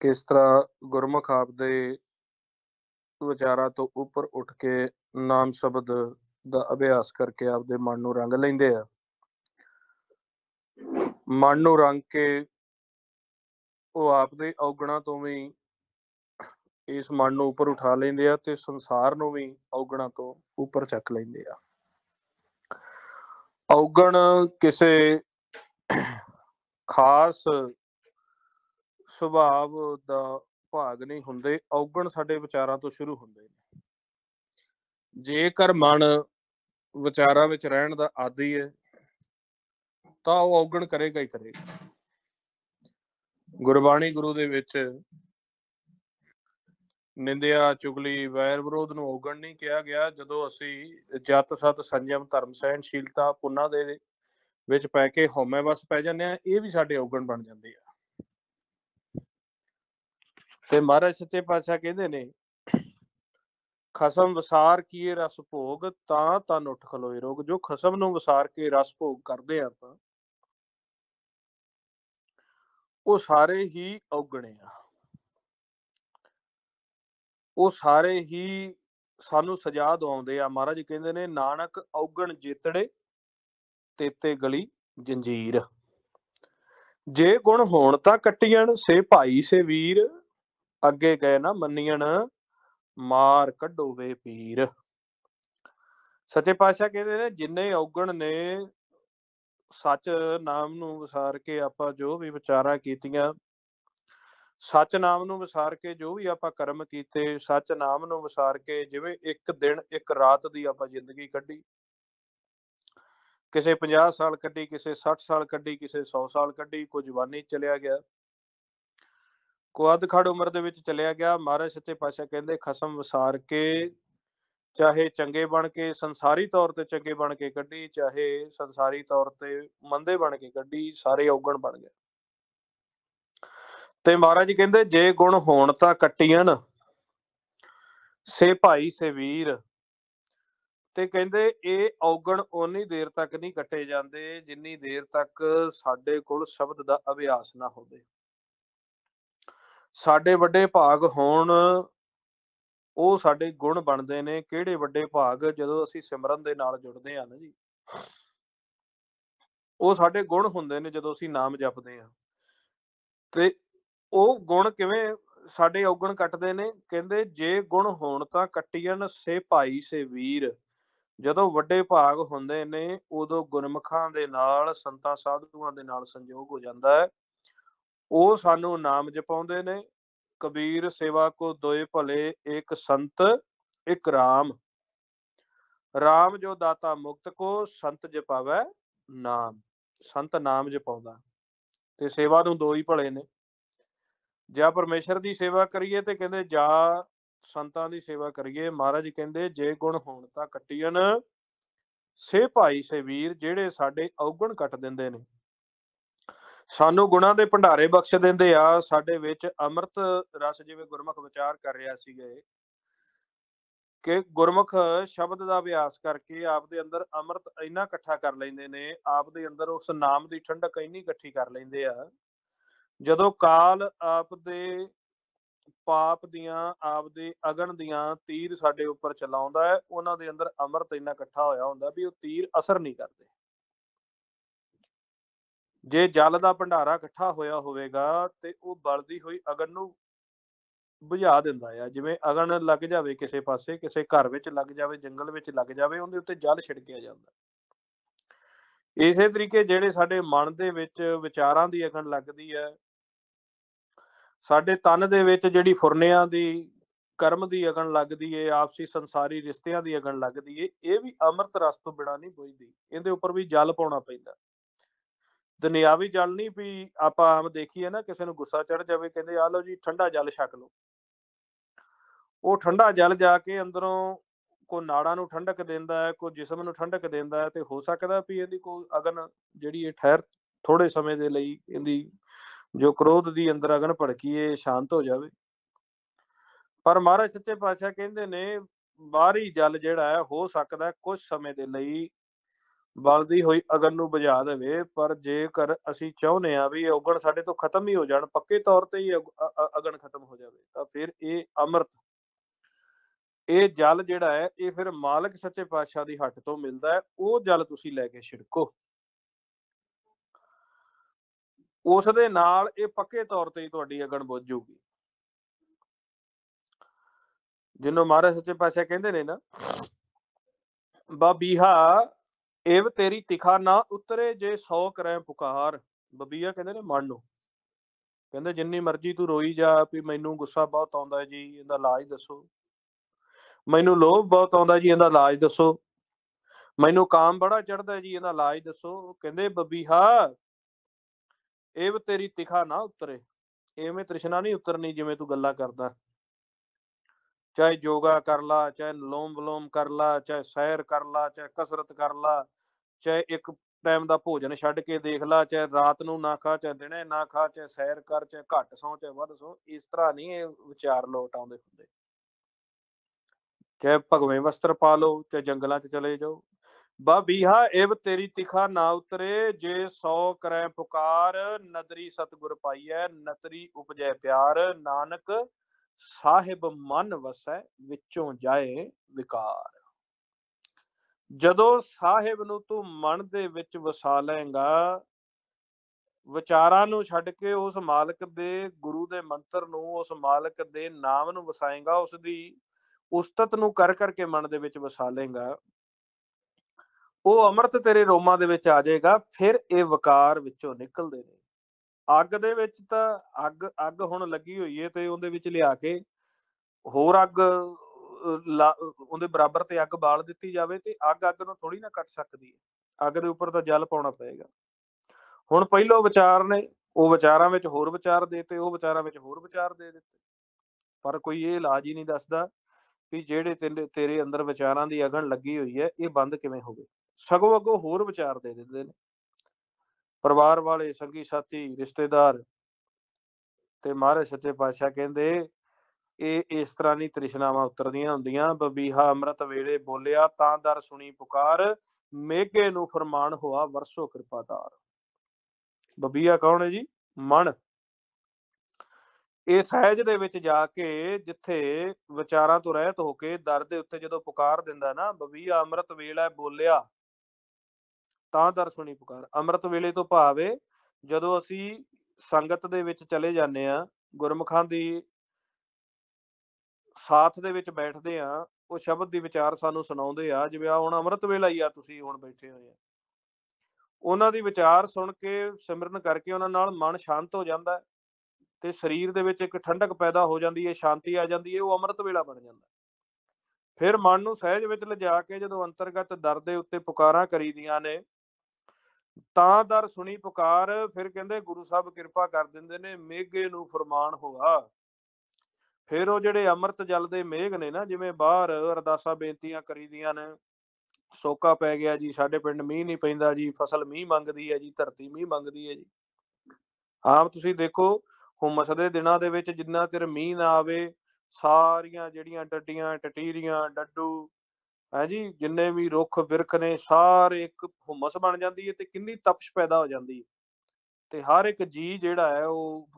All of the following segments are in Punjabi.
ਕਿਸ ਤਰ੍ਹਾਂ ਗੁਰਮੁਖ ਆਪ ਦੇ ਵਿਚਾਰਾਂ ਤੋਂ ਉੱਪਰ ਉੱਠ ਕੇ ਨਾਮ ਸ਼ਬਦ ਦਾ ਅਭਿਆਸ ਕਰਕੇ ਆਪਦੇ ਮਨ ਨੂੰ ਰੰਗ ਲੈਂਦੇ ਆ ਮਨ ਨੂੰ ਰੰਗ ਕੇ ਉਹ ਆਪ ਦੇ ਔਗਣਾ ਤੋਂ ਵੀ ਇਸ ਮਨ ਨੂੰ ਉੱਪਰ ਉਠਾ ਲੈਂਦੇ ਆ ਤੇ ਸੰਸਾਰ ਨੂੰ ਵੀ ਔਗਣਾ ਤੋਂ ਉੱਪਰ ਚੱਕ ਲੈਂਦੇ ਆ ਔਗਣ ਕਿਸੇ ਖਾਸ ਸੁਭਾਵ ਦਾ ਭਾਗ ਨਹੀਂ ਹੁੰਦੇ ਔਗਣ ਸਾਡੇ ਵਿਚਾਰਾਂ ਤੋਂ ਸ਼ੁਰੂ ਹੁੰਦੇ ਨੇ ਜੇਕਰ ਮਨ ਵਿਚਾਰਾਂ ਵਿੱਚ ਰਹਿਣ ਦਾ ਆਦੀ ਹੈ ਤਾਂ ਉਹ ਔਗਣ ਕਰੇਗਾ ਹੀ ਕਰੇਗਾ ਗੁਰਬਾਣੀ ਗੁਰੂ ਦੇ ਵਿੱਚ ਨਿੰਦਿਆ ਚੁਗਲੀ ਵੈਰ ਵਿਰੋਧ ਨੂੰ ਔਗਣ ਨਹੀਂ ਕਿਹਾ ਗਿਆ ਜਦੋਂ ਅਸੀਂ ਜਤ ਸਤ ਸੰਜਮ ਧਰਮ ਸਹਿਣਸ਼ੀਲਤਾ ਪੁੰਨਾ ਦੇ ਵਿੱਚ ਪੈ ਕੇ ਹਉਮੈ ਵਸ ਪੈ ਜਾਂਦੇ ਆ ਇਹ ਵੀ ਸਾਡੇ ਔਗਣ ਬਣ ਜਾਂਦੇ ਆ ਤੇ ਮਹਾਰਾਜ ਸੱਚੇ ਪਾਤਸ਼ਾਹ ਕਹਿੰਦੇ ਨੇ ਖਸਮ ਵਿਸਾਰ ਕੀਏ ਰਸ ਭੋਗ ਤਾਂ ਤਨ ਉੱਠ ਖਲੋਏ ਰੋਗ ਜੋ ਖਸਮ ਨੂੰ ਵਿਸਾਰ ਕੇ ਰਸ ਭੋਗ ਕਰਦੇ ਆ ਤਾਂ ਉਹ ਸਾਰੇ ਹੀ ਔਗਣੇ ਆ ਉਹ ਸਾਰੇ ਹੀ ਸਾਨੂੰ ਸਜ਼ਾ ਦਵਾਉਂਦੇ ਆ ਮਹਾਰਾਜ ਕਹਿੰਦੇ ਨੇ ਨਾਨਕ ਔਗਣ ਜੇਤੜੇ ਤੇਤੇ ਗਲੀ ਜੰਜੀਰ ਜੇ ਗੁਣ ਹੋਣ ਤਾਂ ਕੱਟੀਆਂ ਸੇ ਭਾਈ ਸੇ ਵੀਰ ਅੱਗੇ ਗਏ ਨਾ ਮੰਨੀਆਂ ਮਾਰ ਕੱਢੋ ਵੇ ਪੀਰ ਸੱਚੇ ਪਾਤਸ਼ਾਹ ਕਹਿੰਦੇ ਨੇ ਜਿੰਨੇ ਔਗਣ ਨੇ ਸੱਚ ਨਾਮ ਨੂੰ ਵਿਸਾਰ ਕੇ ਆਪਾਂ ਜੋ ਵੀ ਵਿਚਾਰਾਂ ਕੀਤੀਆਂ ਸੱਚ ਨਾਮ ਨੂੰ ਵਿਸਾਰ ਕੇ ਜੋ ਵੀ ਆਪਾਂ ਕਰਮ ਕੀਤੇ ਸੱਚ ਨਾਮ ਨੂੰ ਵਿਸਾਰ ਕੇ ਜਿਵੇਂ ਇੱਕ ਦਿਨ ਇੱਕ ਰਾਤ ਦੀ ਆਪਾਂ ਜ਼ਿੰਦਗੀ ਕੱਢੀ ਕਿਸੇ 50 ਸਾਲ ਕੱਢੀ ਕਿਸੇ 60 ਸਾਲ ਕੱਢੀ ਕਿਸੇ 100 ਸਾਲ ਕੱਢੀ ਕੋ ਜਵਾਨੀ ਚਲਿਆ ਗਿਆ ਕੋ ਅਧਖੜ ਉਮਰ ਦੇ ਵਿੱਚ ਚਲਿਆ ਗਿਆ ਮਹਾਰਾਜ ਸੱਚੇ ਪਾਤਸ਼ਾਹ ਕਹਿੰਦੇ ਖਸਮ ਵਿਸਾਰ ਕੇ ਚਾਹੇ ਚੰਗੇ ਬਣ ਕੇ ਸੰਸਾਰੀ ਤੌਰ ਤੇ ਚੰਗੇ ਬਣ ਕੇ ਕੱਢੀ ਚਾਹੇ ਸੰਸਾਰੀ ਤੌਰ ਤੇ ਮੰਦੇ ਬਣ ਕੇ ਕੱਢੀ ਸਾਰੇ ਔਗਣ ਬਣ ਗਏ ਤੇ ਮਹਾਰਾਜ ਕਹਿੰਦੇ ਜੇ ਗੁਣ ਹੋਣ ਤਾਂ ਕੱਟੀਆਂ ਸੇ ਭਾਈ ਸੇ ਵੀਰ ਤੇ ਕਹਿੰਦੇ ਇਹ ਔਗਣ ਓਨੀ ਦੇਰ ਤੱਕ ਨਹੀਂ ਕੱਟੇ ਜਾਂਦੇ ਜਿੰਨੀ ਦੇਰ ਤੱਕ ਸਾਡੇ ਕੋਲ ਸ਼ਬਦ ਦਾ ਅਭਿਆਸ ਨਾ ਹੋਵੇ ਸਾਡੇ ਵੱਡੇ ਭਾਗ ਹੋਣ ਉਹ ਸਾਡੇ ਗੁਣ ਬਣਦੇ ਨੇ ਕਿਹੜੇ ਵੱਡੇ ਭਾਗ ਜਦੋਂ ਅਸੀਂ ਸਿਮਰਨ ਦੇ ਨਾਲ ਜੁੜਦੇ ਆ ਨਾ ਜੀ ਉਹ ਸਾਡੇ ਗੁਣ ਹੁੰਦੇ ਨੇ ਜਦੋਂ ਅਸੀਂ ਨਾਮ ਜਪਦੇ ਆ ਤੇ ਉਹ ਗੁਣ ਕਿਵੇਂ ਸਾਡੇ ਔਗਣ ਕੱਟਦੇ ਨੇ ਕਹਿੰਦੇ ਜੇ ਗੁਣ ਹੋਣ ਤਾਂ ਕੱਟੀਆਂ ਸੇ ਭਾਈ ਸੇ ਵੀਰ ਜਦੋਂ ਵੱਡੇ ਭਾਗ ਹੁੰਦੇ ਨੇ ਉਦੋਂ ਗੁਰਮਖਾਂ ਦੇ ਨਾਲ ਸੰਤਾਂ ਸਾਧੂਆਂ ਦੇ ਨਾਲ ਸੰਜੋਗ ਹੋ ਜਾਂਦਾ ਹੈ ਉਹ ਸਾਨੂੰ ਨਾਮ ਜਪਾਉਂਦੇ ਨੇ ਕਬੀਰ ਸੇਵਾ ਕੋ ਦੋਏ ਭਲੇ ਇੱਕ ਸੰਤ ਇੱਕ RAM RAM ਜੋ ਦਾਤਾ ਮੁਕਤ ਕੋ ਸੰਤ ਜਪਾਵੇ ਨਾਮ ਸੰਤ ਨਾਮ ਜਪਾਉਂਦਾ ਤੇ ਸੇਵਾ ਨੂੰ ਦੋ ਹੀ ਭਲੇ ਨੇ ਜੇ ਪਰਮੇਸ਼ਰ ਦੀ ਸੇਵਾ ਕਰੀਏ ਤੇ ਕਹਿੰਦੇ ਜਾ ਸੰਤਾਂ ਦੀ ਸੇਵਾ ਕਰੀਏ ਮਹਾਰਾਜ ਕਹਿੰਦੇ ਜੇ ਗੁਣ ਹੋਣ ਤਾਂ ਕੱਟੀਆਂ ਸੇ ਭਾਈ ਸੇ ਵੀਰ ਜਿਹੜੇ ਸਾਡੇ ਔਗਣ ਕੱਟ ਦਿੰਦੇ ਨੇ ਸਾਨੂੰ ਗੁਣਾ ਦੇ ਭੰਡਾਰੇ ਬਖਸ਼ ਦਿੰਦੇ ਆ ਸਾਡੇ ਵਿੱਚ ਅੰਮ੍ਰਿਤ ਰਸ ਜਿਵੇਂ ਗੁਰਮੁਖ ਵਿਚਾਰ ਕਰ ਰਿਹਾ ਸੀਗੇ ਕਿ ਗੁਰਮੁਖ ਸ਼ਬਦ ਦਾ ਅਭਿਆਸ ਕਰਕੇ ਆਪ ਦੇ ਅੰਦਰ ਅੰਮ੍ਰਿਤ ਇੰਨਾ ਇਕੱਠਾ ਕਰ ਲੈਂਦੇ ਨੇ ਆਪ ਦੇ ਅੰਦਰ ਉਸ ਨਾਮ ਦੀ ਠੰਡਕ ਇੰਨੀ ਇਕੱਠੀ ਕਰ ਲੈਂਦੇ ਆ ਜਦੋਂ ਕਾਲ ਆਪ ਦੇ ਪਾਪ ਦੀਆਂ ਆਪ ਦੇ ਅਗਨ ਦੀਆਂ ਤੀਰ ਸਾਡੇ ਉੱਪਰ ਚਲਾਉਂਦਾ ਹੈ ਉਹਨਾਂ ਦੇ ਅੰਦਰ ਅੰਮ੍ਰਿਤ ਇੰਨਾ ਇਕੱਠਾ ਹੋਇਆ ਹੁੰਦਾ ਵੀ ਉਹ ਤੀਰ ਅਸਰ ਨਹੀਂ ਕਰਦੇ ਜੇ ਜਲ ਦਾ ਭੰਡਾਰਾ ਇਕੱਠਾ ਹੋਇਆ ਹੋਵੇਗਾ ਤੇ ਉਹ ਬਲਦੀ ਹੋਈ ਅਗਨ ਨੂੰ ਬੁਝਾ ਦਿੰਦਾ ਆ ਜਿਵੇਂ ਅਗਨ ਲੱਗ ਜਾਵੇ ਕਿਸੇ ਪਾਸੇ ਕਿਸੇ ਘਰ ਵਿੱਚ ਲੱਗ ਜਾਵੇ ਜੰਗਲ ਵਿੱਚ ਲੱਗ ਜਾਵੇ ਉਹਦੇ ਉੱਤੇ ਜਲ ਛਿੜਕਿਆ ਜਾਂਦਾ ਇਸੇ ਤਰੀਕੇ ਜਿਹੜੇ ਸਾਡੇ ਮਨ ਦੇ ਵਿੱਚ ਵਿਚਾਰਾਂ ਦੀ ਅਗਨ ਲੱਗਦੀ ਹੈ ਸਾਡੇ ਤਨ ਦੇ ਵਿੱਚ ਜਿਹੜੀ ਫੁਰਨਿਆਂ ਦੀ ਕਰਮ ਦੀ ਅਗਨ ਲੱਗਦੀ ਏ ਆਪਸੀ ਸੰਸਾਰੀ ਰਿਸ਼ਤਿਆਂ ਦੀ ਅਗਨ ਲੱਗਦੀ ਏ ਇਹ ਵੀ ਅੰਮ੍ਰਿਤ ਰਸ ਤੋਂ ਬਿਨਾ ਨਹੀਂ ਬੁਝਦੀ ਇਹਦੇ ਉੱਪਰ ਵੀ ਜਲ ਪਾਉਣਾ ਪੈਂਦਾ ਦੁਨਿਆਵੀ ਜਲ ਨਹੀਂ ਵੀ ਆਪਾਂ ਆਮ ਦੇਖੀਏ ਨਾ ਕਿਸੇ ਨੂੰ ਗੁੱਸਾ ਚੜ ਜਾਵੇ ਕਹਿੰਦੇ ਆ ਲਓ ਜੀ ਠੰਡਾ ਜਲ ਛਕ ਲਓ ਉਹ ਠੰਡਾ ਜਲ ਜਾ ਕੇ ਅੰਦਰੋਂ ਕੋ ਨਾੜਾਂ ਨੂੰ ਠੰਡਕ ਦਿੰਦਾ ਹੈ ਕੋ ਜਿਸਮ ਨੂੰ ਠੰਡਕ ਦਿੰਦਾ ਹੈ ਤੇ ਹੋ ਸਕਦਾ ਵੀ ਇਹਦੀ ਕੋ ਅਗਨ ਜਿਹੜੀ ਇਹ ਠਹਿਰ ਥੋੜੇ ਸਮੇਂ ਦੇ ਲਈ ਇਹਦੀ ਜੋ ਕ੍ਰੋਧ ਦੀ ਅੰਦਰ ਅਗਨ ਭੜਕੀ ਇਹ ਸ਼ਾਂਤ ਹੋ ਜਾਵੇ ਪਰ ਮਹਾਰਾਜ ਸੱਚੇ ਪਾਤਸ਼ਾਹ ਕਹਿੰਦੇ ਨੇ ਬਾਹਰੀ ਜਲ ਜਿਹੜਾ ਹੈ ਹੋ ਸਕਦਾ ਕੁਝ ਸਮੇਂ ਦੇ ਲਈ ਬਲਦੀ ਹੋਈ ਅਗਨ ਨੂੰ ਬੁਝਾ ਦੇਵੇ ਪਰ ਜੇਕਰ ਅਸੀਂ ਚਾਹੁੰਦੇ ਆ ਵੀ ਔਗਣ ਸਾਡੇ ਤੋਂ ਖਤਮ ਹੀ ਹੋ ਜਾਣ ਪੱਕੇ ਤੌਰ ਤੇ ਹੀ ਅਗਨ ਖਤਮ ਹੋ ਜਾਵੇ ਤਾਂ ਫਿਰ ਇਹ ਅਮਰਤ ਇਹ ਜਲ ਜਿਹੜਾ ਹੈ ਇਹ ਫਿਰ ਮਾਲਕ ਸੱਚੇ ਪਾਤਸ਼ਾਹ ਦੀ ਹੱਟ ਤੋਂ ਮਿਲਦਾ ਹੈ ਉਹ ਜਲ ਤੁਸੀਂ ਲੈ ਕੇ ਛਿੜਕੋ ਉਸ ਦੇ ਨਾਲ ਇਹ ਪੱਕੇ ਤੌਰ ਤੇ ਤੁਹਾਡੀ ਅਗਣ ਬੁੱਝ ਜੂਗੀ ਜਿਹਨੂੰ ਮਹਾਰਾਜ ਸੱਚੇ ਪਾਤਸ਼ਾਹ ਕਹਿੰਦੇ ਨੇ ਨਾ ਬਾਬੀਹਾ ਏਵ ਤੇਰੀ ਤਿਖਾ ਨਾ ਉਤਰੇ ਜੇ 100 ਕਰੈ ਪੁਕਾਰ ਬਬੀਆ ਕਹਿੰਦੇ ਨੇ ਮੰਨ ਲਓ ਕਹਿੰਦੇ ਜਿੰਨੀ ਮਰਜ਼ੀ ਤੂੰ ਰੋਈ ਜਾ ਵੀ ਮੈਨੂੰ ਗੁੱਸਾ ਬਹੁਤ ਆਉਂਦਾ ਜੀ ਇਹਦਾ ਇਲਾਜ ਦੱਸੋ ਮੈਨੂੰ ਲੋਭ ਬਹੁਤ ਆਉਂਦਾ ਜੀ ਇਹਦਾ ਇਲਾਜ ਦੱਸੋ ਮੈਨੂੰ ਕਾਮ ਬੜਾ ਚੜਦਾ ਜੀ ਇਹਦਾ ਇਲਾਜ ਦੱਸੋ ਕਹਿੰਦੇ ਬਬੀਹਾ ਏਵ ਤੇਰੀ ਤਿਖਾ ਨਾ ਉਤਰੇ ਐਵੇਂ ਤ੍ਰਿਸ਼ਨਾ ਨਹੀਂ ਉਤਰਨੀ ਜਿਵੇਂ ਤੂੰ ਗੱਲਾਂ ਕਰਦਾ ਚਾਹੇ ਯੋਗਾ ਕਰ ਲਾ ਚਾਹੇ ਲੋਮ ਬਲੋਮ ਕਰ ਲਾ ਚਾਹੇ ਸੈਰ ਕਰ ਲਾ ਚਾਹੇ ਕਸਰਤ ਕਰ ਲਾ ਚਾਹੇ ਇੱਕ ਟਾਈਮ ਦਾ ਭੋਜਨ ਛੱਡ ਕੇ ਦੇਖ ਲਾ ਚਾਹੇ ਰਾਤ ਨੂੰ ਨਾ ਖਾ ਚਾਹੇ ਦਿਨੇ ਨਾ ਖਾ ਚਾਹੇ ਸੈਰ ਕਰ ਚਾਹੇ ਘੱਟ ਸੌ ਚਾਹੇ ਵੱਧ ਸੌ ਇਸ ਤਰ੍ਹਾਂ ਨਹੀਂ ਇਹ ਵਿਚਾਰ ਲੋਟ ਆਉਂਦੇ ਹੁੰਦੇ ਚਾਹੇ ਭਗਵੇਂ ਵਸਤਰ ਪਾ ਲਓ ਚਾਹੇ ਜੰਗਲਾਂ 'ਚ ਚਲੇ ਜਾਓ ਬੀਹਾ ਇਹ ਤੇਰੀ ਤਿਖਾ ਨਾ ਉਤਰੇ ਜੇ ਸੌ ਕਰੈ ਪੁਕਾਰ ਨਦਰੀ ਸਤਗੁਰ ਪਾਈਐ ਨਤਰੀ ਉਪਜੈ ਪਿਆਰ ਨਾਨਕ ਸਾਹਿਬ ਮਨ ਵਸੈ ਵਿੱਚੋਂ ਜਾਏ ਵਿਕਾਰ ਜਦੋਂ ਸਾਹਿਬ ਨੂੰ ਤੂੰ ਮਨ ਦੇ ਵਿੱਚ ਵਸਾ ਲਏਗਾ ਵਿਚਾਰਾਂ ਨੂੰ ਛੱਡ ਕੇ ਉਸ ਮਾਲਕ ਦੇ ਗੁਰੂ ਦੇ ਮੰਤਰ ਨੂੰ ਉਸ ਮਾਲਕ ਦੇ ਨਾਮ ਨੂੰ ਵਸਾਏਗਾ ਉਸ ਦੀ ਉਸਤਤ ਨੂੰ ਕਰ ਕਰਕੇ ਮਨ ਦੇ ਵਿੱਚ ਵਸਾ ਲੇਗਾ ਉਹ ਅਮਰਤ ਤੇਰੇ ਰੋਮਾਂ ਦੇ ਵਿੱਚ ਆ ਜਾਏਗਾ ਫਿਰ ਇਹ ਵਕਾਰ ਵਿੱਚੋਂ ਨਿਕਲਦੇ ਨੇ ਅੱਗ ਦੇ ਵਿੱਚ ਤਾਂ ਅੱਗ ਅੱਗ ਹੁਣ ਲੱਗੀ ਹੋਈ ਏ ਤੇ ਉਹਦੇ ਵਿੱਚ ਲਿਆ ਕੇ ਹੋਰ ਅੱਗ ਉਹਦੇ ਬਰਾਬਰ ਤੇ ਅੱਗ ਬਾਲ ਦਿੱਤੀ ਜਾਵੇ ਤੇ ਅੱਗ ਅੱਗ ਨੂੰ ਥੋੜੀ ਨਾ ਕੱਟ ਸਕਦੀ ਹੈ ਅੱਗ ਦੇ ਉੱਪਰ ਤਾਂ ਜਲ ਪਾਉਣਾ ਪਏਗਾ ਹੁਣ ਪਹਿਲੋ ਵਿਚਾਰ ਨੇ ਉਹ ਵਿਚਾਰਾਂ ਵਿੱਚ ਹੋਰ ਵਿਚਾਰ ਦੇਤੇ ਉਹ ਵਿਚਾਰਾਂ ਵਿੱਚ ਹੋਰ ਵਿਚਾਰ ਦੇ ਦਿੱਤੇ ਪਰ ਕੋਈ ਇਹ ਇਲਾਜ ਹੀ ਨਹੀਂ ਦੱਸਦਾ ਵੀ ਜਿਹੜੇ ਤੇਰੇ ਅੰਦਰ ਵਿਚਾਰਾਂ ਦੀ ਅਗਣ ਲੱਗੀ ਹੋਈ ਹੈ ਇਹ ਬੰਦ ਕਿਵੇਂ ਹੋਵੇ ਸਗੋਂ ਅੱਗੋਂ ਹੋਰ ਵਿਚਾਰ ਦੇ ਦਿੰਦੇ ਨੇ ਪਰਿਵਾਰ ਵਾਲੇ ਸੰਗੀ ਸਾਥੀ ਰਿਸ਼ਤੇਦਾਰ ਤੇ ਮਹਾਰਾਜ ਸੱਚੇ ਪਾਤਸ਼ਾਹ ਕਹਿੰਦੇ ਇਹ ਇਸ ਤਰ੍ਹਾਂ ਨਹੀਂ ਤ੍ਰਿਸ਼ਨਾਵਾਂ ਉਤਰਦੀਆਂ ਹੁੰਦੀਆਂ ਬਬੀਹਾ ਅੰਮ੍ਰਿਤ ਵੇਲੇ ਬੋਲਿਆ ਤਾਂ ਦਰ ਸੁਣੀ ਪੁਕਾਰ ਮੇਘੇ ਨੂੰ ਫਰਮਾਨ ਹੋਆ ਵਰਸੋ ਕਿਰਪਾਦਾਰ ਬਬੀਹਾ ਕੌਣ ਹੈ ਜੀ ਮਨ ਇਹ ਸਹਿਜ ਦੇ ਵਿੱਚ ਜਾ ਕੇ ਜਿੱਥੇ ਵਿਚਾਰਾਂ ਤੋਂ ਰਹਿਤ ਹੋ ਕੇ ਦਰ ਦੇ ਉੱਤੇ ਜਦੋਂ ਪੁਕਾਰ ਦਿੰਦਾ ਨਾ ਬਬੀਹਾ ਅੰਮ੍ਰਿਤ ਵੇਲੇ ਬੋਲਿਆ ਤਾਂ ਦਰ ਸੁਣੀ ਪੁਕਾਰ ਅੰਮ੍ਰਿਤ ਵੇਲੇ ਤੋਂ ਭਾਵੇਂ ਜਦੋਂ ਅਸੀਂ ਸੰਗਤ ਦੇ ਵਿੱਚ ਚਲੇ ਜਾਂਦੇ ਆ ਗੁਰਮਖਾਂ ਦੀ ਸਾਥ ਦੇ ਵਿੱਚ ਬੈਠਦੇ ਆ ਉਹ ਸ਼ਬਦ ਦੀ ਵਿਚਾਰ ਸਾਨੂੰ ਸੁਣਾਉਂਦੇ ਆ ਜਿਵੇਂ ਆ ਹੁਣ ਅੰਮ੍ਰਿਤ ਵੇਲਾ ਹੀ ਆ ਤੁਸੀਂ ਹੁਣ ਬੈਠੇ ਹੋਏ ਆ ਉਹਨਾਂ ਦੀ ਵਿਚਾਰ ਸੁਣ ਕੇ ਸਿਮਰਨ ਕਰਕੇ ਉਹਨਾਂ ਨਾਲ ਮਨ ਸ਼ਾਂਤ ਹੋ ਜਾਂਦਾ ਤੇ ਸਰੀਰ ਦੇ ਵਿੱਚ ਇੱਕ ਠੰਡਕ ਪੈਦਾ ਹੋ ਜਾਂਦੀ ਹੈ ਸ਼ਾਂਤੀ ਆ ਜਾਂਦੀ ਹੈ ਉਹ ਅੰਮ੍ਰਿਤ ਵੇਲਾ ਬਣ ਜਾਂਦਾ ਫਿਰ ਮਨ ਨੂੰ ਸਹਿਜ ਵਿੱਚ ਲਿਜਾ ਕੇ ਜਦੋਂ ਅੰਤਰਗਤ ਦਰ ਦੇ ਉੱਤੇ ਪੁਕਾਰਾਂ ਕਰੀਦੀਆਂ ਨੇ ਤਾਂ ਦਰ ਸੁਣੀ ਪੁਕਾਰ ਫਿਰ ਕਹਿੰਦੇ ਗੁਰੂ ਸਾਹਿਬ ਕਿਰਪਾ ਕਰ ਦਿੰਦੇ ਨੇ ਮੇਘੇ ਨੂੰ ਫਰਮਾਨ ਹੋਆ ਫਿਰ ਉਹ ਜਿਹੜੇ ਅੰਮ੍ਰਿਤ ਜਲ ਦੇ ਮੇਘ ਨੇ ਨਾ ਜਿਵੇਂ ਬਾਹਰ ਅਰਦਾਸਾਂ ਬੇਨਤੀਆਂ ਕਰੀਦੀਆਂ ਨੇ ਸੋਕਾ ਪੈ ਗਿਆ ਜੀ ਸਾਡੇ ਪਿੰਡ ਮੀਂਹ ਨਹੀਂ ਪੈਂਦਾ ਜੀ ਫਸਲ ਮੀਂਹ ਮੰਗਦੀ ਹੈ ਜੀ ਧਰਤੀ ਮੀਂਹ ਮੰਗਦੀ ਹੈ ਜੀ ਆਪ ਤੁਸੀਂ ਦੇਖੋ ਹੁਮਸ ਦੇ ਦਿਨਾਂ ਦੇ ਵਿੱਚ ਜਿੰਨਾ ਚਿਰ ਮੀਂਹ ਨਾ ਆਵੇ ਸਾਰੀਆਂ ਜਿਹੜੀਆਂ ਡੱਡੀਆਂ ਟਟੀਰੀਆਂ ਡੱਡੂ ਹੈ ਜੀ ਜਿੰਨੇ ਵੀ ਰੁੱਖ ਬਿਰਖ ਨੇ ਸਾਰੇ ਇੱਕ ਹਮਸ ਬਣ ਜਾਂਦੀ ਹੈ ਤੇ ਕਿੰਨੀ ਤਪਸ਼ ਪੈਦਾ ਹੋ ਜਾਂਦੀ ਹੈ ਤੇ ਹਰ ਇੱਕ ਜੀ ਜਿਹੜਾ ਹੈ ਉਹ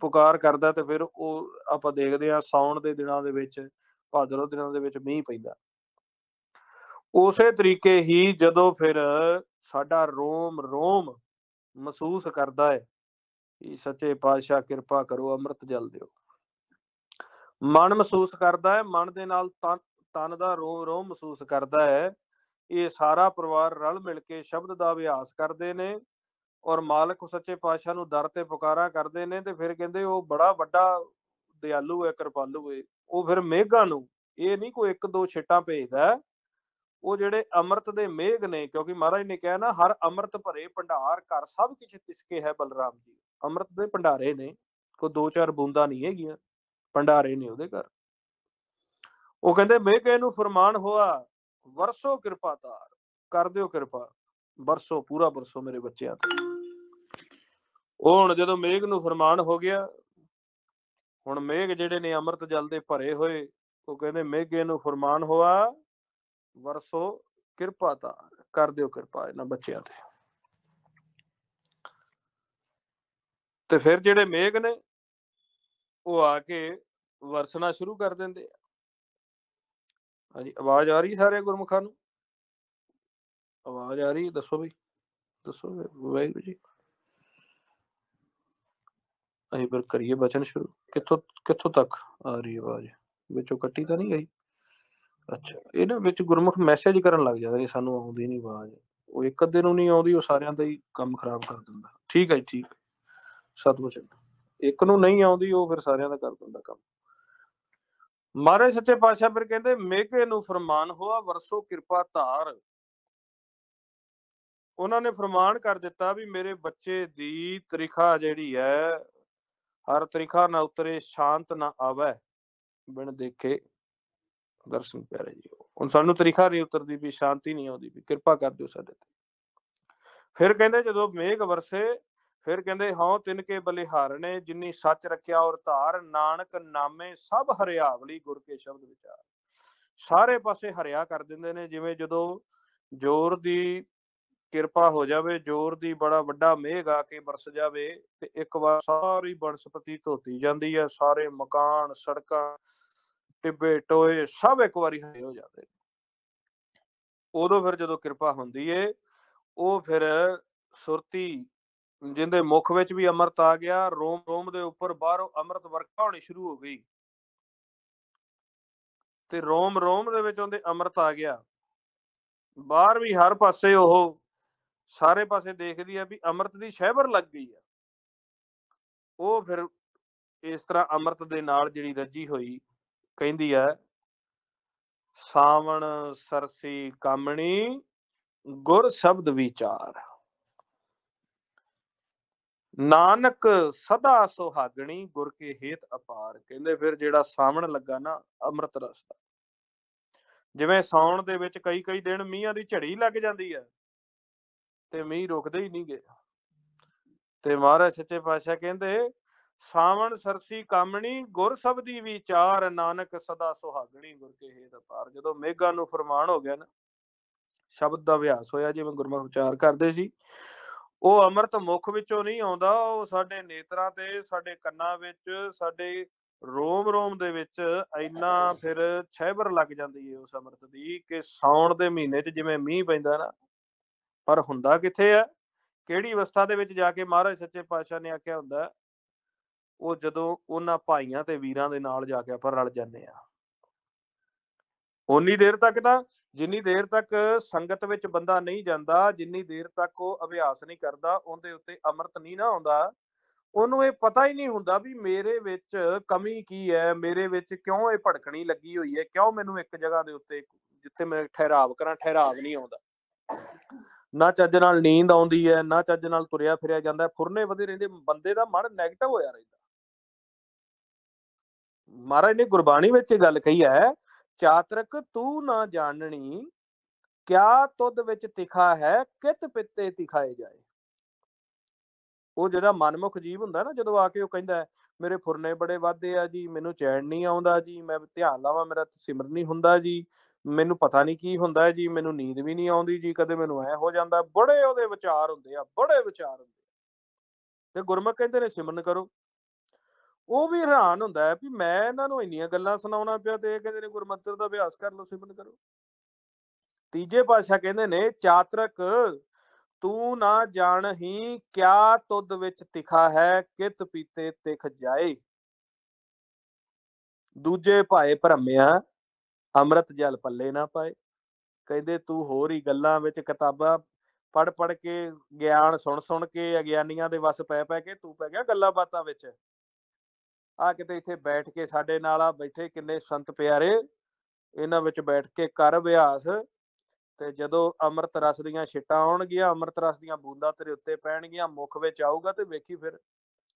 ਪੁਕਾਰ ਕਰਦਾ ਤੇ ਫਿਰ ਉਹ ਆਪਾਂ ਦੇਖਦੇ ਆ ਸੌਣ ਦੇ ਦਿਨਾਂ ਦੇ ਵਿੱਚ ਭਾਦਰੋ ਦਿਨਾਂ ਦੇ ਵਿੱਚ ਮੀਂਹ ਪੈਂਦਾ ਉਸੇ ਤਰੀਕੇ ਹੀ ਜਦੋਂ ਫਿਰ ਸਾਡਾ ਰੋਮ ਰੋਮ ਮਹਿਸੂਸ ਕਰਦਾ ਹੈ ਕਿ ਸੱਚੇ ਪਾਤਸ਼ਾਹ ਕਿਰਪਾ ਕਰੋ ਅੰਮ੍ਰਿਤ ਜਲ ਦਿਓ ਮਨ ਮਹਿਸੂਸ ਕਰਦਾ ਹੈ ਮਨ ਦੇ ਨਾਲ ਤਨ ਦਾ ਰੋਮ ਰੋਮ ਮਹਿਸੂਸ ਕਰਦਾ ਹੈ ਇਹ ਸਾਰਾ ਪਰਿਵਾਰ ਰਲ ਮਿਲ ਕੇ ਸ਼ਬਦ ਦਾ ਅਭਿਆਸ ਕਰਦੇ ਨੇ ਔਰ ਮਾਲਕ ਸੱਚੇ ਪਾਤਸ਼ਾਹ ਨੂੰ ਦਰ ਤੇ ਪੁਕਾਰਾ ਕਰਦੇ ਨੇ ਤੇ ਫਿਰ ਕਹਿੰਦੇ ਉਹ ਬੜਾ ਵੱਡਾ ਦਿਆਲੂ ਹੈ ਕਿਰਪਾਲੂ ਹੈ ਉਹ ਫਿਰ ਮੇਘਾਂ ਨੂੰ ਇਹ ਨਹੀਂ ਕੋਈ ਇੱਕ ਦੋ ਛਿੱਟਾਂ ਭੇਜਦਾ ਉਹ ਜਿਹੜੇ ਅੰਮ੍ਰਿਤ ਦੇ ਮੇਘ ਨੇ ਕਿਉਂਕਿ ਮਹਾਰਾਜ ਨੇ ਕਿਹਾ ਨਾ ਹਰ ਅੰਮ੍ਰਿਤ ਭਰੇ ਭੰਡਾਰ ਕਰ ਸਭ ਕੁਝ ਤਿਸਕੇ ਹੈ ਬਲਰਾਮ ਜੀ ਅੰਮ੍ਰਿਤ ਦੇ ਭੰਡਾਰੇ ਨੇ ਕੋ ਦੋ ਚਾਰ ਬੂੰਦਾ ਨਹੀਂ ਹੈਗੀਆਂ ਭੰਡਾਰੇ ਨੇ ਉਹਦੇ ਘਰ ਉਹ ਕਹਿੰਦੇ ਮੇਘ ਇਹਨੂੰ ਫਰਮਾਨ ਹੋਆ ਵਰਸੋ ਕਿਰਪਾਤਾਰ ਕਰ ਦਿਓ ਕਿਰਪਾ ਬਰਸੋ ਪੂਰਾ ਬਰਸੋ ਮੇਰੇ ਬੱਚਿਆਂ ਤੇ ਉਹ ਹੁਣ ਜਦੋਂ ਮੇਘ ਨੂੰ ਫਰਮਾਨ ਹੋ ਗਿਆ ਹੁਣ ਮੇਘ ਜਿਹੜੇ ਨੇ ਅੰਮ੍ਰਿਤ ਜਲ ਦੇ ਭਰੇ ਹੋਏ ਉਹ ਕਹਿੰਦੇ ਮੇਘੇ ਨੂੰ ਫਰਮਾਨ ਹੋਆ ਵਰਸੋ ਕਿਰਪਾ ਤਾ ਕਰ ਦਿਓ ਕਿਰਪਾ ਇਹਨਾਂ ਬੱਚਿਆਂ ਤੇ ਤੇ ਫਿਰ ਜਿਹੜੇ ਮੇਘ ਨੇ ਉਹ ਆ ਕੇ ਵਰਸਣਾ ਸ਼ੁਰੂ ਕਰ ਦਿੰਦੇ ਆ ਹਾਂਜੀ ਆਵਾਜ਼ ਆ ਰਹੀ ਸਾਰੇ ਗੁਰਮਖਾਂ ਨੂੰ ਆਵਾਜ਼ ਆ ਰਹੀ ਹੈ ਦੱਸੋ ਵੀ ਦੱਸੋ ਵਾਹਿਗੁਰੂ ਜੀ ਅਹੀਂ ਫਿਰ ਕਰੀਏ ਬਚਨ ਸ਼ੁਰੂ ਕਿੱਥੋਂ ਕਿੱਥੋਂ ਤੱਕ ਆ ਰਹੀ ਆਵਾਜ਼ ਵਿੱਚੋਂ ਕੱਟੀ ਤਾਂ ਨਹੀਂ ਗਈ ਅੱਛਾ ਇਹਨਾਂ ਵਿੱਚ ਗੁਰਮੁਖ ਮੈਸੇਜ ਕਰਨ ਲੱਗ ਜਾਂਦੇ ਨੇ ਸਾਨੂੰ ਆਉਂਦੀ ਨਹੀਂ ਆਵਾਜ਼ ਉਹ ਇੱਕ ਅੱਧੇ ਨੂੰ ਨਹੀਂ ਆਉਂਦੀ ਉਹ ਸਾਰਿਆਂ ਦਾ ਹੀ ਕੰਮ ਖਰਾਬ ਕਰ ਦਿੰਦਾ ਠੀਕ ਹੈ ਠੀਕ ਸਤਿਗੁਰ ਇੱਕ ਨੂੰ ਨਹੀਂ ਆਉਂਦੀ ਉਹ ਫਿਰ ਸਾਰਿਆਂ ਦਾ ਕਰ ਦਿੰਦਾ ਕੰਮ ਮਹਾਰਾਜ ਸੱਚੇ ਪਾਤਸ਼ਾਹ ਫਿਰ ਕਹਿੰਦੇ ਮੇਘੇ ਨੂੰ ਫਰਮਾਨ ਹੋਆ ਵਰਸੋ ਕਿਰਪਾ ਧਾਰ ਉਹਨਾਂ ਨੇ ਫਰਮਾਨ ਕਰ ਦਿੱਤਾ ਵੀ ਮੇਰੇ ਬੱਚੇ ਦੀ ਤਰੀਖਾ ਜਿਹੜੀ ਹੈ ਹਰ ਤਰੀਖਾ ਨਾ ਉਤਰੇ ਸ਼ਾਂਤ ਨਾ ਆਵੇ ਬਿਨ ਦੇਖੇ ਦਰਸ਼ਨ ਪਿਆਰੇ ਜੀ ਹੁਣ ਸਾਨੂੰ ਤਰੀਖਾ ਨਹੀਂ ਉਤਰਦੀ ਵੀ ਸ਼ਾਂਤੀ ਨਹੀਂ ਆਉਂਦੀ ਵੀ ਕਿਰਪਾ ਕਰ ਦਿਓ ਸਾਡੇ ਤੇ ਫਿਰ ਕਹਿੰਦੇ ਜਦੋਂ ਮੇਘ ਵਰਸੇ ਫਿਰ ਕਹਿੰਦੇ ਹਉ ਤਿੰਨ ਕੇ ਬਲੇ ਹਾਰਨੇ ਜਿਨੀ ਸੱਚ ਰੱਖਿਆ ਔਰ ਧਾਰ ਨਾਨਕ ਨਾਮੇ ਸਭ ਹਰਿਆਵਲੀ ਗੁਰ ਕੇ ਸ਼ਬਦ ਵਿਚਾਰ ਸਾਰੇ ਪਾਸੇ ਹਰਿਆ ਕਰ ਦਿੰਦੇ ਨੇ ਜਿਵੇਂ ਜਦੋਂ ਜੋਰ ਦੀ ਕਿਰਪਾ ਹੋ ਜਾਵੇ ਜੋਰ ਦੀ ਬੜਾ ਵੱਡਾ ਮੇਘ ਆ ਕੇ ਬਰਸ ਜਾਵੇ ਤੇ ਇੱਕ ਵਾਰ ਸਾਰੀ ਬਨਸਪਤੀ ਧੋਤੀ ਜਾਂਦੀ ਹੈ ਸਾਰੇ ਮਕਾਨ ਸੜਕਾਂ ਟਿੱਬੇ ਟੋਏ ਸਭ ਇੱਕ ਵਾਰੀ ਹਰੇ ਹੋ ਜਾਂਦੇ ਉਦੋਂ ਫਿਰ ਜਦੋਂ ਕਿਰਪਾ ਹੁੰਦੀ ਏ ਉਹ ਫਿਰ ਸੁਰਤੀ ਜਿੰਦੇ ਮੁਖ ਵਿੱਚ ਵੀ ਅੰਮ੍ਰਿਤ ਆ ਗਿਆ ਰੋਮ ਰੋਮ ਦੇ ਉੱਪਰ ਬਾਹਰੋਂ ਅੰਮ੍ਰਿਤ ਵਰਖਾ ਹੋਣੀ ਸ਼ੁਰੂ ਹੋ ਗਈ ਤੇ ਰੋਮ ਰੋਮ ਦੇ ਵਿੱਚ ਉਹਦੇ ਅੰਮ੍ਰਿਤ ਆ ਗਿਆ ਬਾਹਰ ਵੀ ਹਰ ਪਾਸੇ ਉਹ ਸਾਰੇ ਪਾਸੇ ਦੇਖਦੀ ਆ ਵੀ ਅੰਮ੍ਰਿਤ ਦੀ ਸ਼ਹਿਬਰ ਲੱਗ ਗਈ ਆ ਉਹ ਫਿਰ ਇਸ ਤਰ੍ਹਾਂ ਅੰਮ੍ਰਿਤ ਦੇ ਨਾਲ ਜਿਹੜੀ ਰੱਜੀ ਹੋਈ ਕਹਿੰਦੀ ਆ ਸਾਵਣ ਸਰਸੀ ਕਾਮਣੀ ਗੁਰ ਸ਼ਬਦ ਵਿਚਾਰ ਨਾਨਕ ਸਦਾ ਸੁਹਾਗਣੀ ਗੁਰ ਕੇ ਹੇਤ ਅਪਾਰ ਕਹਿੰਦੇ ਫਿਰ ਜਿਹੜਾ ਸਾਵਣ ਲੱਗਾ ਨਾ ਅੰਮ੍ਰਿਤ ਰਸ ਦਾ ਜਿਵੇਂ ਸੌਣ ਦੇ ਵਿੱਚ ਕਈ ਕਈ ਦਿਨ ਮੀਂਹਾਂ ਦੀ ਝੜੀ ਲੱਗ ਜਾਂਦੀ ਹੈ ਤੇ ਮੀਂਹ ਰੁਕਦੇ ਹੀ ਨਹੀਂ ਤੇ ਮਹਾਰਾਜ ਸੱਚੇ ਪਾਤਸ਼ਾਹ ਕਹਿੰਦੇ ਸਾਵਣ ਸਰਸੀ ਕਾਮਣੀ ਗੁਰ ਸਬਦੀ ਵਿਚਾਰ ਨਾਨਕ ਸਦਾ ਸੁਹਾਗਣੀ ਗੁਰ ਕੇ ਹੇਤ ਪਾਰ ਜਦੋਂ ਮੇਗਾ ਨੂੰ ਫਰਮਾਨ ਹੋ ਗਿਆ ਨਾ ਸ਼ਬਦ ਦਾ ਅਭਿਆਸ ਹੋਇਆ ਜਿਵੇਂ ਗੁਰਮੁਖ ਵਿਚਾਰ ਕਰਦੇ ਸੀ ਉਹ ਅੰਮ੍ਰਿਤ ਮੁਖ ਵਿੱਚੋਂ ਨਹੀਂ ਆਉਂਦਾ ਉਹ ਸਾਡੇ ਨੇਤਰਾਂ ਤੇ ਸਾਡੇ ਕੰਨਾਂ ਵਿੱਚ ਸਾਡੇ ਰੋਮ ਰੋਮ ਦੇ ਵਿੱਚ ਇੰਨਾ ਫਿਰ ਛੈਬਰ ਲੱਗ ਜਾਂਦੀ ਹੈ ਉਸ ਅੰਮ੍ਰਿਤ ਦੀ ਕਿ ਸੌਣ ਦੇ ਮਹੀਨੇ 'ਚ ਜਿਵੇਂ ਮੀਂਹ ਪੈਂਦਾ ਨਾ ਪਰ ਹੁੰਦਾ ਕਿੱਥੇ ਹੈ ਕਿਹੜੀ ਅਵਸਥਾ ਦੇ ਵਿੱਚ ਜਾ ਕੇ ਮਹਾਰਾਜ ਸੱਚੇ ਪਾਤਸ਼ਾਹ ਨੇ ਆਖਿਆ ਹੁੰਦਾ ਉਹ ਜਦੋਂ ਉਹਨਾਂ ਭਾਈਆਂ ਤੇ ਵੀਰਾਂ ਦੇ ਨਾਲ ਜਾ ਕੇ ਆਪਾਂ ਰਲ ਜਾਂਦੇ ਆ ਉਨੀ ਦੇਰ ਤੱਕ ਤਾਂ ਜਿੰਨੀ ਦੇਰ ਤੱਕ ਸੰਗਤ ਵਿੱਚ ਬੰਦਾ ਨਹੀਂ ਜਾਂਦਾ ਜਿੰਨੀ ਦੇਰ ਤੱਕ ਉਹ ਅਭਿਆਸ ਨਹੀਂ ਕਰਦਾ ਉਹਦੇ ਉੱਤੇ ਅਮਰਤ ਨਹੀਂ ਨਾ ਆਉਂਦਾ ਉਹਨੂੰ ਇਹ ਪਤਾ ਹੀ ਨਹੀਂ ਹੁੰਦਾ ਵੀ ਮੇਰੇ ਵਿੱਚ ਕਮੀ ਕੀ ਹੈ ਮੇਰੇ ਵਿੱਚ ਕਿਉਂ ਇਹ ਭੜਕਣੀ ਲੱਗੀ ਹੋਈ ਹੈ ਕਿਉਂ ਮੈਨੂੰ ਇੱਕ ਜਗ੍ਹਾ ਦੇ ਉੱਤੇ ਜਿੱਥੇ ਮੈਂ ਠਹਿਰਾਵ ਕਰਾਂ ਠਹਿਰਾਵ ਨਹੀਂ ਆਉਂਦਾ ਨਾ ਚੱਜ ਨਾਲ ਨੀਂਦ ਆਉਂਦੀ ਹੈ ਨਾ ਚੱਜ ਨਾਲ ਤੁਰਿਆ ਫਿਰਿਆ ਜਾਂਦਾ ਫੁਰਨੇ ਵਧੇ ਰਹਿੰਦੇ ਬੰਦੇ ਦਾ ਮਨ ਨੈਗੇਟਿਵ ਹੋਇਆ ਰਹਿੰਦਾ ਮਹਾਰਾਜ ਨੇ ਗੁਰਬਾਣੀ ਵਿੱਚ ਇਹ ਗੱਲ ਕਹੀ ਹੈ ਚਾਤਰਕ ਤੂੰ ਨਾ ਜਾਣਣੀ ਕਿਆ ਤੁਧ ਵਿੱਚ ਤਿਖਾ ਹੈ ਕਿਤ ਪਿੱਤੇ ਤਿਖਾਏ ਜਾਏ ਉਹ ਜਿਹੜਾ ਮਨਮੁਖ ਜੀਵ ਹੁੰਦਾ ਨਾ ਜਦੋਂ ਆ ਕੇ ਉਹ ਕਹਿੰਦਾ ਮੇਰੇ ਫੁਰਨੇ ਬੜੇ ਵਾਧੇ ਆ ਜੀ ਮੈਨੂੰ ਚੈਨ ਨਹੀਂ ਆਉਂਦਾ ਜੀ ਮੈਂ ਧਿਆਨ ਲਾਵਾਂ ਮੇਰਾ ਸਿਮਰਨ ਨਹੀਂ ਹੁੰਦਾ ਜੀ ਮੈਨੂੰ ਪਤਾ ਨਹੀਂ ਕੀ ਹੁੰਦਾ ਹੈ ਜੀ ਮੈਨੂੰ ਨੀਂਦ ਵੀ ਨਹੀਂ ਆਉਂਦੀ ਜੀ ਕਦੇ ਮੈਨੂੰ ਐ ਹੋ ਜਾਂਦਾ ਬੜੇ ਉਹਦੇ ਵਿਚਾਰ ਹੁੰਦੇ ਆ ਬੜੇ ਵਿਚਾਰ ਹੁੰਦੇ ਤੇ ਗੁਰਮੁਖ ਕਹਿੰਦੇ ਨੇ ਸਿਮਰਨ ਕਰੋ ਉਹ ਵੀ ਹੈਰਾਨ ਹੁੰਦਾ ਵੀ ਮੈਂ ਇਹਨਾਂ ਨੂੰ ਇੰਨੀਆਂ ਗੱਲਾਂ ਸੁਣਾਉਣਾ ਪਿਆ ਤੇ ਇਹ ਕਹਿੰਦੇ ਨੇ ਗੁਰਮੰਤਰ ਦਾ ਅਭਿਆਸ ਕਰ ਲਓ ਸਿਮਰਨ ਕਰੋ ਤੀਜੇ ਪਾਸ਼ਾ ਕਹਿੰਦੇ ਨੇ ਚਾਤਰਕ ਤੂੰ ਨਾ ਜਾਣਹੀ ਕਿਆ ਤੁਧ ਵਿੱਚ ਤਿਖਾ ਹੈ ਕਿਤ ਪੀਤੇ ਤਿਖ ਜਾਏ ਦੂਜੇ ਭਾਏ ਭਰਮਿਆ ਅੰਮ੍ਰਿਤ ਜਲ ਪੱਲੇ ਨਾ ਪਾਏ ਕਹਿੰਦੇ ਤੂੰ ਹੋਰ ਹੀ ਗੱਲਾਂ ਵਿੱਚ ਕਿਤਾਬਾਂ ਪੜ ਪੜ ਕੇ ਗਿਆਨ ਸੁਣ ਸੁਣ ਕੇ ਅਗਿਆਨੀਆਂ ਦੇ ਵਸ ਪੈ ਪੈ ਕੇ ਤੂੰ ਪੈ ਗਿਆ ਗੱਲਾਂ ਬਾਤਾਂ ਵਿੱਚ ਆ ਕਿਤੇ ਇੱਥੇ ਬੈਠ ਕੇ ਸਾਡੇ ਨਾਲ ਆ ਬੈਠੇ ਕਿੰਨੇ ਸੰਤ ਪਿਆਰੇ ਇਹਨਾਂ ਵਿੱਚ ਬੈਠ ਕੇ ਕਰ ਅਭਿਆਸ ਤੇ ਜਦੋਂ ਅੰਮ੍ਰਿਤ ਰਸ ਦੀਆਂ ਛਿਟਾਂ ਆਉਣਗੀਆਂ ਅੰਮ੍ਰਿਤ ਰਸ ਦੀਆਂ ਬੂੰਦਾਂ ਤੇਰੇ ਉੱਤੇ ਪੈਣਗੀਆਂ ਮੁਖ ਵਿੱਚ ਆਊਗਾ ਤੇ ਵੇਖੀ ਫਿਰ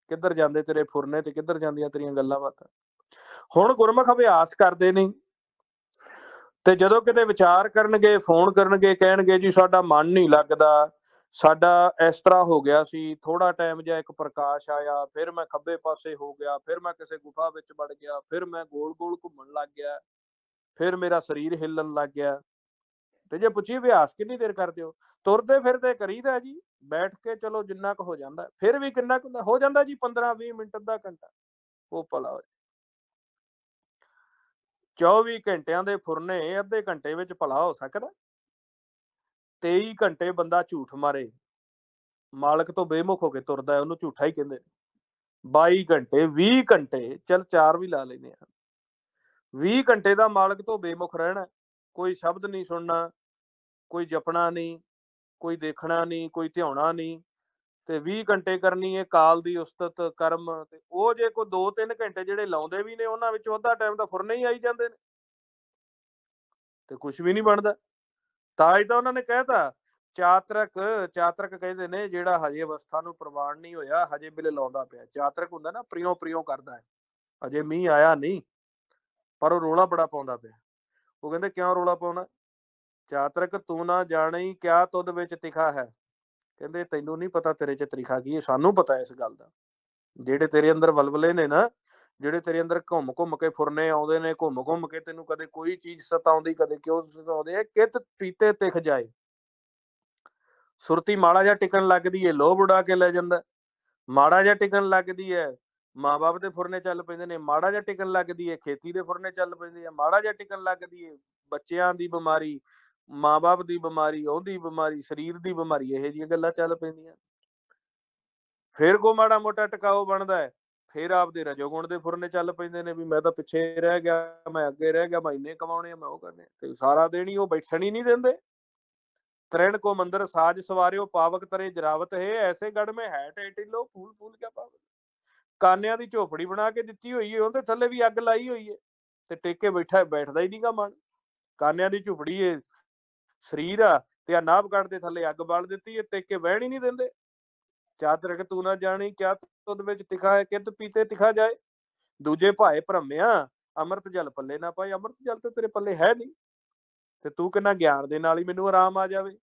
ਕਿੱਧਰ ਜਾਂਦੇ ਤੇਰੇ ਫੁਰਨੇ ਤੇ ਕਿੱਧਰ ਜਾਂਦੀਆਂ ਤੇਰੀਆਂ ਗੱਲਾਂ ਬਾਤਾਂ ਹੁਣ ਗੁਰਮਖ ਅਭਿਆਸ ਕਰਦੇ ਨੇ ਤੇ ਜਦੋਂ ਕਿਤੇ ਵਿਚਾਰ ਕਰਨਗੇ ਫੋਨ ਕਰਨਗੇ ਕਹਿਣਗੇ ਜੀ ਸਾਡਾ ਮਨ ਨਹੀਂ ਲੱਗਦਾ ਸਾਡਾ ਇਸ ਤਰ੍ਹਾਂ ਹੋ ਗਿਆ ਸੀ ਥੋੜਾ ਟਾਈਮ ਜਿਹਾ ਇੱਕ ਪ੍ਰਕਾਸ਼ ਆਇਆ ਫਿਰ ਮੈਂ ਖੱਬੇ ਪਾਸੇ ਹੋ ਗਿਆ ਫਿਰ ਮੈਂ ਕਿਸੇ ਗੁਫਾ ਵਿੱਚ ਵੜ ਗਿਆ ਫਿਰ ਮੈਂ ਗੋਲ-ਗੋਲ ਘੁੰਮਣ ਲੱਗ ਗਿਆ ਫਿਰ ਮੇਰਾ ਸਰੀਰ ਹਿੱਲਣ ਲੱਗ ਗਿਆ ਤੇ ਜੇ ਪੁੱਛੀ ਅਭਿਆਸ ਕਿੰਨੀ ਦੇਰ ਕਰਦੇ ਹੋ ਤੁਰਦੇ ਫਿਰਦੇ ਕਰੀਦਾ ਜੀ ਬੈਠ ਕੇ ਚਲੋ ਜਿੰਨਾ ਕੁ ਹੋ ਜਾਂਦਾ ਫਿਰ ਵੀ ਕਿੰਨਾ ਕੁ ਹੋ ਜਾਂਦਾ ਜੀ 15 20 ਮਿੰਟ ਦਾ ਘੰਟਾ ਉਹ ਪਲਾ 24 ਘੰਟਿਆਂ ਦੇ ਫੁਰਨੇ ਅੱਧੇ ਘੰਟੇ ਵਿੱਚ ਭਲਾ ਹੋ ਸਕਦਾ 23 ਘੰਟੇ ਬੰਦਾ ਝੂਠ ਮਾਰੇ ਮਾਲਕ ਤੋਂ ਬੇਮੁਖ ਹੋ ਕੇ ਤੁਰਦਾ ਉਹਨੂੰ ਝੂਠਾ ਹੀ ਕਹਿੰਦੇ 22 ਘੰਟੇ 20 ਘੰਟੇ ਚਲ 4 ਵੀ ਲਾ ਲੈਨੇ ਆ 20 ਘੰਟੇ ਦਾ ਮਾਲਕ ਤੋਂ ਬੇਮੁਖ ਰਹਿਣਾ ਕੋਈ ਸ਼ਬਦ ਨਹੀਂ ਸੁਣਨਾ ਕੋਈ ਜਪਣਾ ਨਹੀਂ ਕੋਈ ਦੇਖਣਾ ਨਹੀਂ ਕੋਈ ਧਿਆਉਣਾ ਨਹੀਂ ਤੇ 20 ਘੰਟੇ ਕਰਨੀ ਹੈ ਕਾਲ ਦੀ ਉਸਤਤ ਕਰਮ ਤੇ ਉਹ ਜੇ ਕੋਈ 2-3 ਘੰਟੇ ਜਿਹੜੇ ਲਾਉਂਦੇ ਵੀ ਨੇ ਉਹਨਾਂ ਵਿੱਚੋਂ ਅੱਧਾ ਟਾਈਮ ਤਾਂ ਫੁਰਨੇ ਹੀ ਆਈ ਜਾਂਦੇ ਨੇ ਤੇ ਕੁਝ ਵੀ ਨਹੀਂ ਬਣਦਾ ਤਾਂ ਹੀ ਤਾਂ ਉਹਨਾਂ ਨੇ ਕਹਿਤਾ ਚਾਤਰਕ ਚਾਤਰਕ ਕਹਿੰਦੇ ਨੇ ਜਿਹੜਾ ਹਜੇ ਅਵਸਥਾ ਨੂੰ ਪ੍ਰਵਾਨ ਨਹੀਂ ਹੋਇਆ ਹਜੇ ਬਿਲ ਲਾਉਂਦਾ ਪਿਆ ਚਾਤਰਕ ਹੁੰਦਾ ਨਾ ਪ੍ਰਿਓ ਪ੍ਰਿਓ ਕਰਦਾ ਹੈ ਹਜੇ ਮੀਂਹ ਆਇਆ ਨਹੀਂ ਪਰ ਉਹ ਰੋਲਾ ਬੜਾ ਪਾਉਂਦਾ ਪਿਆ ਉਹ ਕਹਿੰਦੇ ਕਿਉਂ ਰੋਲਾ ਪਾਉਣਾ ਚਾਤਰਕ ਤੂੰ ਨਾ ਜਾਣੀ ਕਿਆ ਤੁਧ ਵਿੱਚ ਤਿਖਾ ਹੈ ਕਹਿੰਦੇ ਤੈਨੂੰ ਨਹੀਂ ਪਤਾ ਤੇਰੇ ਚ ਤਰੀਖਾ ਕੀ ਹੈ ਸਾਨੂੰ ਪਤਾ ਇਸ ਗੱਲ ਦਾ ਜਿਹੜੇ ਤੇਰੇ ਅੰਦਰ ਵਲਵਲੇ ਨੇ ਨਾ ਜਿਹੜੇ ਤੇਰੇ ਅੰਦਰ ਘੁੰਮ ਘੁੰਮ ਕੇ ਫੁਰਨੇ ਆਉਂਦੇ ਨੇ ਘੁੰਮ ਘੁੰਮ ਕੇ ਤੈਨੂੰ ਕਦੇ ਕੋਈ ਚੀਜ਼ ਸਤਾਉਂਦੀ ਕਦੇ ਕਿਉਂ ਸਤਾਉਂਦੇ ਆ ਕਿਤ ਪੀਤੇ ਤਿਖ ਜਾਏ ਸੁਰਤੀ ਮਾੜਾ ਜਾਂ ਟਿਕਣ ਲੱਗਦੀ ਏ ਲੋਭ ਉਡਾ ਕੇ ਲੈ ਜਾਂਦਾ ਮਾੜਾ ਜਾਂ ਟਿਕਣ ਲੱਗਦੀ ਏ ਮਾਪੇ ਦੇ ਫੁਰਨੇ ਚੱਲ ਪੈਂਦੇ ਨੇ ਮਾੜਾ ਜਾਂ ਟਿਕਣ ਲੱਗਦੀ ਏ ਖੇਤੀ ਦੇ ਫੁਰਨੇ ਚੱਲ ਪੈਂਦੇ ਆ ਮਾੜਾ ਜਾਂ ਟਿਕਣ ਲੱਗਦੀ ਏ ਬੱਚਿਆਂ ਦੀ ਬਿਮਾਰੀ ਮਾਪੇ ਦੀ ਬਿਮਾਰੀ ਉਹਦੀ ਬਿਮਾਰੀ ਸਰੀਰ ਦੀ ਬਿਮਾਰੀ ਇਹ ਜੀਆਂ ਗੱਲਾਂ ਚੱਲ ਪੈਂਦੀਆਂ ਫਿਰ ਕੋ ਮਾੜਾ ਮੋਟਾ ਟਿਕਾਓ ਬਣਦਾ ਹੈ ਫਿਰ ਆਪਦੇ ਰਜੋਗੁਣ ਦੇ ਫੁਰਨੇ ਚੱਲ ਪੈਂਦੇ ਨੇ ਵੀ ਮੈਂ ਤਾਂ ਪਿੱਛੇ ਰਹਿ ਗਿਆ ਮੈਂ ਅੱਗੇ ਰਹਿ ਗਿਆ ਮੈਂ ਇੰਨੇ ਕਮਾਉਣੇ ਮੈਂ ਉਹ ਕਰਨੇ ਤੇ ਸਾਰਾ ਦਿਨ ਹੀ ਉਹ ਬੈਠਣ ਹੀ ਨਹੀਂ ਦਿੰਦੇ ਤ੍ਰੈਣ ਕੋ ਮੰਦਰ ਸਾਜ ਸਵਾਰਿਓ ਪਾਵਕ ਤਰੇ ਜਰਾਵਤ ਹੈ ਐਸੇ ਗੜ ਮੇ ਹੈ ਲੋ ਫੂਲ ਫੂਲ ਕਿਆ ਪਾਵਕ ਕਾਨਿਆਂ ਦੀ ਝੋਪੜੀ ਬਣਾ ਕੇ ਦਿੱਤੀ ਹੋਈ ਹੈ ਉਹਦੇ ਥੱਲੇ ਵੀ ਅੱਗ ਲਾਈ ਹੋਈ ਹੈ ਤੇ ਟੇਕੇ ਬੈਠਾ ਬੈਠਦਾ ਹੀ ਨਹੀਂਗਾ ਮਨ ਕਾਨਿਆਂ ਦੀ ਝੋਪੜੀ ਹੈ ਸਰੀਰ ਆ ਤੇ ਆ ਨਾਭ ਕੱਢ ਦੇ ਥੱਲੇ ਅੱਗ ਬਾਲ ਦਿੱਤੀ ਤੇ ਟੇਕੇ ਵਹਿਣ ਹੀ ਨਹੀਂ ਦਿੰਦੇ ਚਾਤਰਕ ਤੂੰ ਨਾ ਜਾਣੀ ਕਿਆ ਤੁਦ ਵਿੱਚ ਤਿਖਾ ਹੈ ਕਿਤ ਪੀਤੇ ਤਿਖਾ ਜਾਏ ਦੂਜੇ ਭਾਏ ਭਰਮਿਆ ਅੰਮ੍ਰਿਤ ਜਲ ਪੱਲੇ ਨਾ ਪਾਈ ਅੰਮ੍ਰਿਤ ਜਲ ਤੇ ਤੇਰੇ ਪੱਲੇ ਹੈ ਨਹੀਂ ਤੇ ਤੂੰ ਕਿੰਨਾ ਗਿਆਨ ਦੇ ਨਾਲ ਹੀ ਮੈਨੂੰ ਆਰਾਮ ਆ ਜਾਵੇ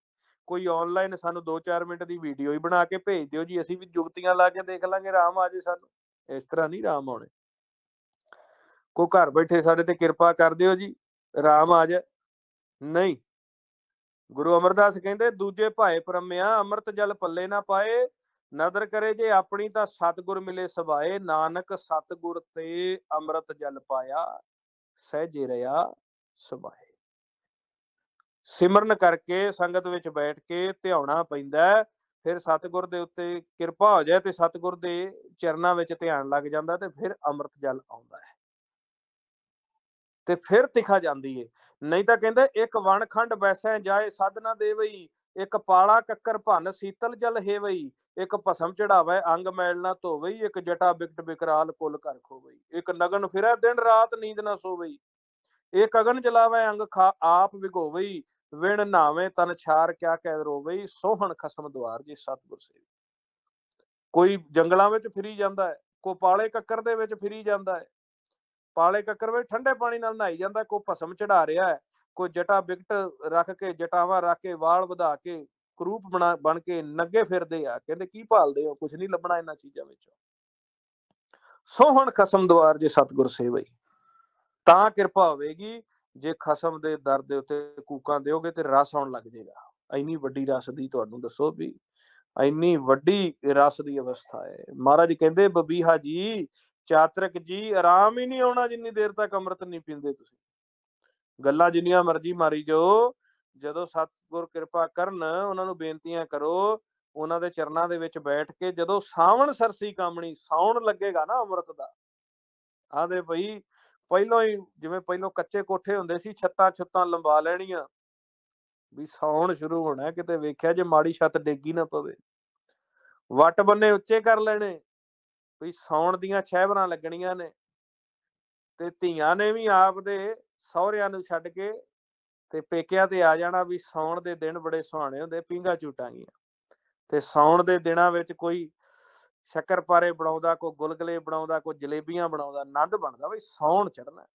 ਕੋਈ ਆਨਲਾਈਨ ਸਾਨੂੰ 2-4 ਮਿੰਟ ਦੀ ਵੀਡੀਓ ਹੀ ਬਣਾ ਕੇ ਭੇਜ ਦਿਓ ਜੀ ਅਸੀਂ ਵੀ ਜੁਗਤੀਆਂ ਲਾ ਕੇ ਦੇਖ ਲਾਂਗੇ ਆਰਾਮ ਆ ਜੇ ਸਾਨੂੰ ਇਸ ਤਰ੍ਹਾਂ ਨਹੀਂ ਆਰਾਮ ਆਉਣੇ ਕੋ ਘਰ ਬੈਠੇ ਸਾਡੇ ਤੇ ਕਿਰਪਾ ਕਰ ਦਿਓ ਜੀ ਆਰਾਮ ਆ ਜਾ ਨਹੀਂ ਗੁਰੂ ਅਮਰਦਾਸ ਕਹਿੰਦੇ ਦੂਜੇ ਭਾਏ ਪਰਮਿਆ ਅੰਮ੍ਰਿਤ ਜਲ ਪੱਲੇ ਨਾ ਪਾਏ ਨਦਰ ਕਰੇ ਜੇ ਆਪਣੀ ਤਾਂ ਸਤਗੁਰ ਮਿਲੇ ਸਭਾਏ ਨਾਨਕ ਸਤਗੁਰ ਤੇ ਅੰਮ੍ਰਿਤ ਜਲ ਪਾਇਆ ਸਹਿਜੇ ਰਿਆ ਸਭਾਏ ਸਿਮਰਨ ਕਰਕੇ ਸੰਗਤ ਵਿੱਚ ਬੈਠ ਕੇ ਧਿਆਉਣਾ ਪੈਂਦਾ ਫਿਰ ਸਤਗੁਰ ਦੇ ਉੱਤੇ ਕਿਰਪਾ ਹੋ ਜਾਏ ਤੇ ਸਤਗੁਰ ਦੇ ਚਰਨਾਂ ਵਿੱਚ ਧਿਆਨ ਲੱਗ ਜਾਂਦਾ ਤੇ ਫਿਰ ਅੰਮ੍ਰਿਤ ਜਲ ਆਉਂਦਾ ਹੈ ਤੇ ਫਿਰ ਤਿਖਾ ਜਾਂਦੀ ਏ ਨਹੀਂ ਤਾਂ ਕਹਿੰਦਾ ਇੱਕ ਵਣਖੰਡ ਵੈਸੇ ਜਾਏ ਸਾਧਨਾ ਦੇ ਵਈ ਇੱਕ ਪਾਲਾ ਕੱਕਰ ਭੰਨ ਸੀਤਲ ਜਲ ਵਈ ਇੱਕ ਭਸਮ ਚੜਾਵੇ ਅੰਗ ਮੈਲ ਨਾ ਧੋਵਈ ਇੱਕ ਜਟਾ ਬਿਕਟ ਬਿਕਰਾਲ ਕੁੱਲ ਕਰ ਖੋਵਈ ਇੱਕ ਨਗਨ ਫਿਰੈ ਦਿਨ ਰਾਤ ਨੀਂਦ ਨਾ ਸੋਵਈ ਇੱਕ ਅਗਨ ਜਲਾਵੇ ਅੰਗ ਖਾ ਆਪ ਵਿਗੋਵਈ ਵਿਣ ਨਾਵੇਂ ਤਨ ਛਾਰ ਕਿਆ ਕਹਿ ਰੋਵਈ ਸੋਹਣ ਖਸਮ ਦੁਆਰ ਜੀ ਸਤਗੁਰ ਸੇਵੀ ਕੋਈ ਜੰਗਲਾਂ ਵਿੱਚ ਫਿਰੀ ਜਾਂਦਾ ਹੈ ਕੋ ਪਾਲੇ ਕੱਕਰ ਦੇ ਵਿੱਚ ਫਿਰੀ ਜਾਂਦਾ ਹੈ ਪਾਲੇ ਕੱਕਰ ਵੀ ਠੰਡੇ ਪਾਣੀ ਨਾਲ ਨਹਾਈ ਜਾਂਦਾ ਕੋਈ ਭਸਮ ਚੜਾ ਰਿਹਾ ਹੈ ਕੋਈ ਜਟਾ ਵਿਕਟ ਰੱਖ ਕੇ ਜਟਾਵਾਂ ਰੱਖ ਕੇ ਵਾਲ ਵਧਾ ਕੇ ਕਰੂਪ ਬਣਾ ਬਣ ਕੇ ਨੱਗੇ ਫਿਰਦੇ ਆ ਕਹਿੰਦੇ ਕੀ ਭਾਲਦੇ ਹੋ ਕੁਝ ਨਹੀਂ ਲੱਭਣਾ ਇਹਨਾਂ ਚੀਜ਼ਾਂ ਵਿੱਚੋਂ ਸੋ ਹੁਣ ਖਸਮ ਦਵਾਰ ਜੇ ਸਤਗੁਰ ਸੇਵਈ ਤਾਂ ਕਿਰਪਾ ਹੋਵੇਗੀ ਜੇ ਖਸਮ ਦੇ ਦਰ ਦੇ ਉੱਤੇ ਕੂਕਾਂ ਦਿਓਗੇ ਤੇ ਰਸ ਆਉਣ ਲੱਗ ਜੇਗਾ ਇੰਨੀ ਵੱਡੀ ਰਸ ਦੀ ਤੁਹਾਨੂੰ ਦੱਸੋ ਵੀ ਇੰਨੀ ਵੱਡੀ ਰਸ ਦੀ ਅਵਸਥਾ ਹੈ ਮਹਾਰਾਜ ਕਹਿੰਦੇ ਬਬੀਹਾ ਜੀ ਚਾਤਰਕ ਜੀ ਆਰਾਮ ਹੀ ਨਹੀਂ ਆਉਣਾ ਜਿੰਨੀ ਦੇਰ ਤੱਕ ਅੰਮ੍ਰਿਤ ਨਹੀਂ ਪੀਂਦੇ ਤੁਸੀਂ ਗੱਲਾਂ ਜਿੰਨੀਆਂ ਮਰਜ਼ੀ ਮਾਰੀ ਜੋ ਜਦੋਂ ਸਤਿਗੁਰ ਕਿਰਪਾ ਕਰਨ ਉਹਨਾਂ ਨੂੰ ਬੇਨਤੀਆਂ ਕਰੋ ਉਹਨਾਂ ਦੇ ਚਰਨਾਂ ਦੇ ਵਿੱਚ ਬੈਠ ਕੇ ਜਦੋਂ ਸਾਵਣ ਸਰਸੀ ਕਾਮਣੀ ਸੌਣ ਲੱਗੇਗਾ ਨਾ ਅੰਮ੍ਰਿਤ ਦਾ ਆਦੇ ਭਈ ਪਹਿਲਾਂ ਹੀ ਜਿਵੇਂ ਪਹਿਲਾਂ ਕੱਚੇ ਕੋਠੇ ਹੁੰਦੇ ਸੀ ਛੱਤਾਂ ਛੁੱਤਾਂ ਲੰਬਾ ਲੈਣੀਆਂ ਵੀ ਸੌਣ ਸ਼ੁਰੂ ਹੋਣਾ ਕਿਤੇ ਵੇਖਿਆ ਜੇ ਮਾੜੀ ਛੱਤ ਡੇਗੀ ਨਾ ਪਵੇ ਵੱਟ ਬੰਨੇ ਉੱਚੇ ਕਰ ਲੈਣੇ ਵੀ ਸੌਣ ਦੀਆਂ ਛਹਿਬਰਾਂ ਲੱਗਣੀਆਂ ਨੇ ਤੇ ਧੀਆਂ ਨੇ ਵੀ ਆਪਦੇ ਸਹੁਰਿਆਂ ਨੂੰ ਛੱਡ ਕੇ ਤੇ ਪੇਕਿਆਂ ਤੇ ਆ ਜਾਣਾ ਵੀ ਸੌਣ ਦੇ ਦਿਨ ਬੜੇ ਸੁਹਾਣੇ ਹੁੰਦੇ ਪਿੰਗਾ ਝੂਟਾਂਗੀਆਂ ਤੇ ਸੌਣ ਦੇ ਦਿਨਾਂ ਵਿੱਚ ਕੋਈ ਸ਼ੱਕਰਪਾਰੇ ਬਣਾਉਂਦਾ ਕੋਈ ਗੁਲਗਲੇ ਬਣਾਉਂਦਾ ਕੋਈ ਜਲੇਬੀਆਂ ਬਣਾਉਂਦਾ ਆਨੰਦ ਬਣਦਾ ਬਈ ਸੌਣ ਚੜਨਾ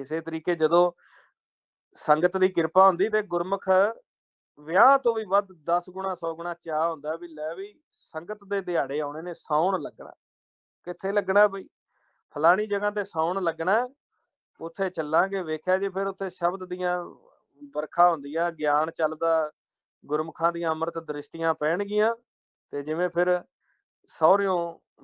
ਇਸੇ ਤਰੀਕੇ ਜਦੋਂ ਸੰਗਤ ਦੀ ਕਿਰਪਾ ਹੁੰਦੀ ਤੇ ਗੁਰਮੁਖ ਵਿਆਹ ਤੋਂ ਵੀ ਵੱਧ 10 ਗੁਣਾ 100 ਗੁਣਾ ਚਾਹ ਹੁੰਦਾ ਵੀ ਲੈ ਵੀ ਸੰਗਤ ਦੇ ਦਿਹਾੜੇ ਆਉਣੇ ਨੇ ਸੌਣ ਲੱਗਣਾ ਕਿੱਥੇ ਲੱਗਣਾ ਬਈ ਫਲਾਣੀ ਜਗ੍ਹਾ ਤੇ ਸੌਣ ਲੱਗਣਾ ਉੱਥੇ ਚੱਲਾਂਗੇ ਵੇਖਿਆ ਜੇ ਫਿਰ ਉੱਥੇ ਸ਼ਬਦ ਦੀਆਂ ਵਰਖਾ ਹੁੰਦੀ ਆ ਗਿਆਨ ਚੱਲਦਾ ਗੁਰਮੁਖਾਂ ਦੀਆਂ ਅੰਮ੍ਰਿਤ ਦ੍ਰਿਸ਼ਟੀਆਂ ਪੈਣਗੀਆਂ ਤੇ ਜਿਵੇਂ ਫਿਰ ਸੌਰਿਓ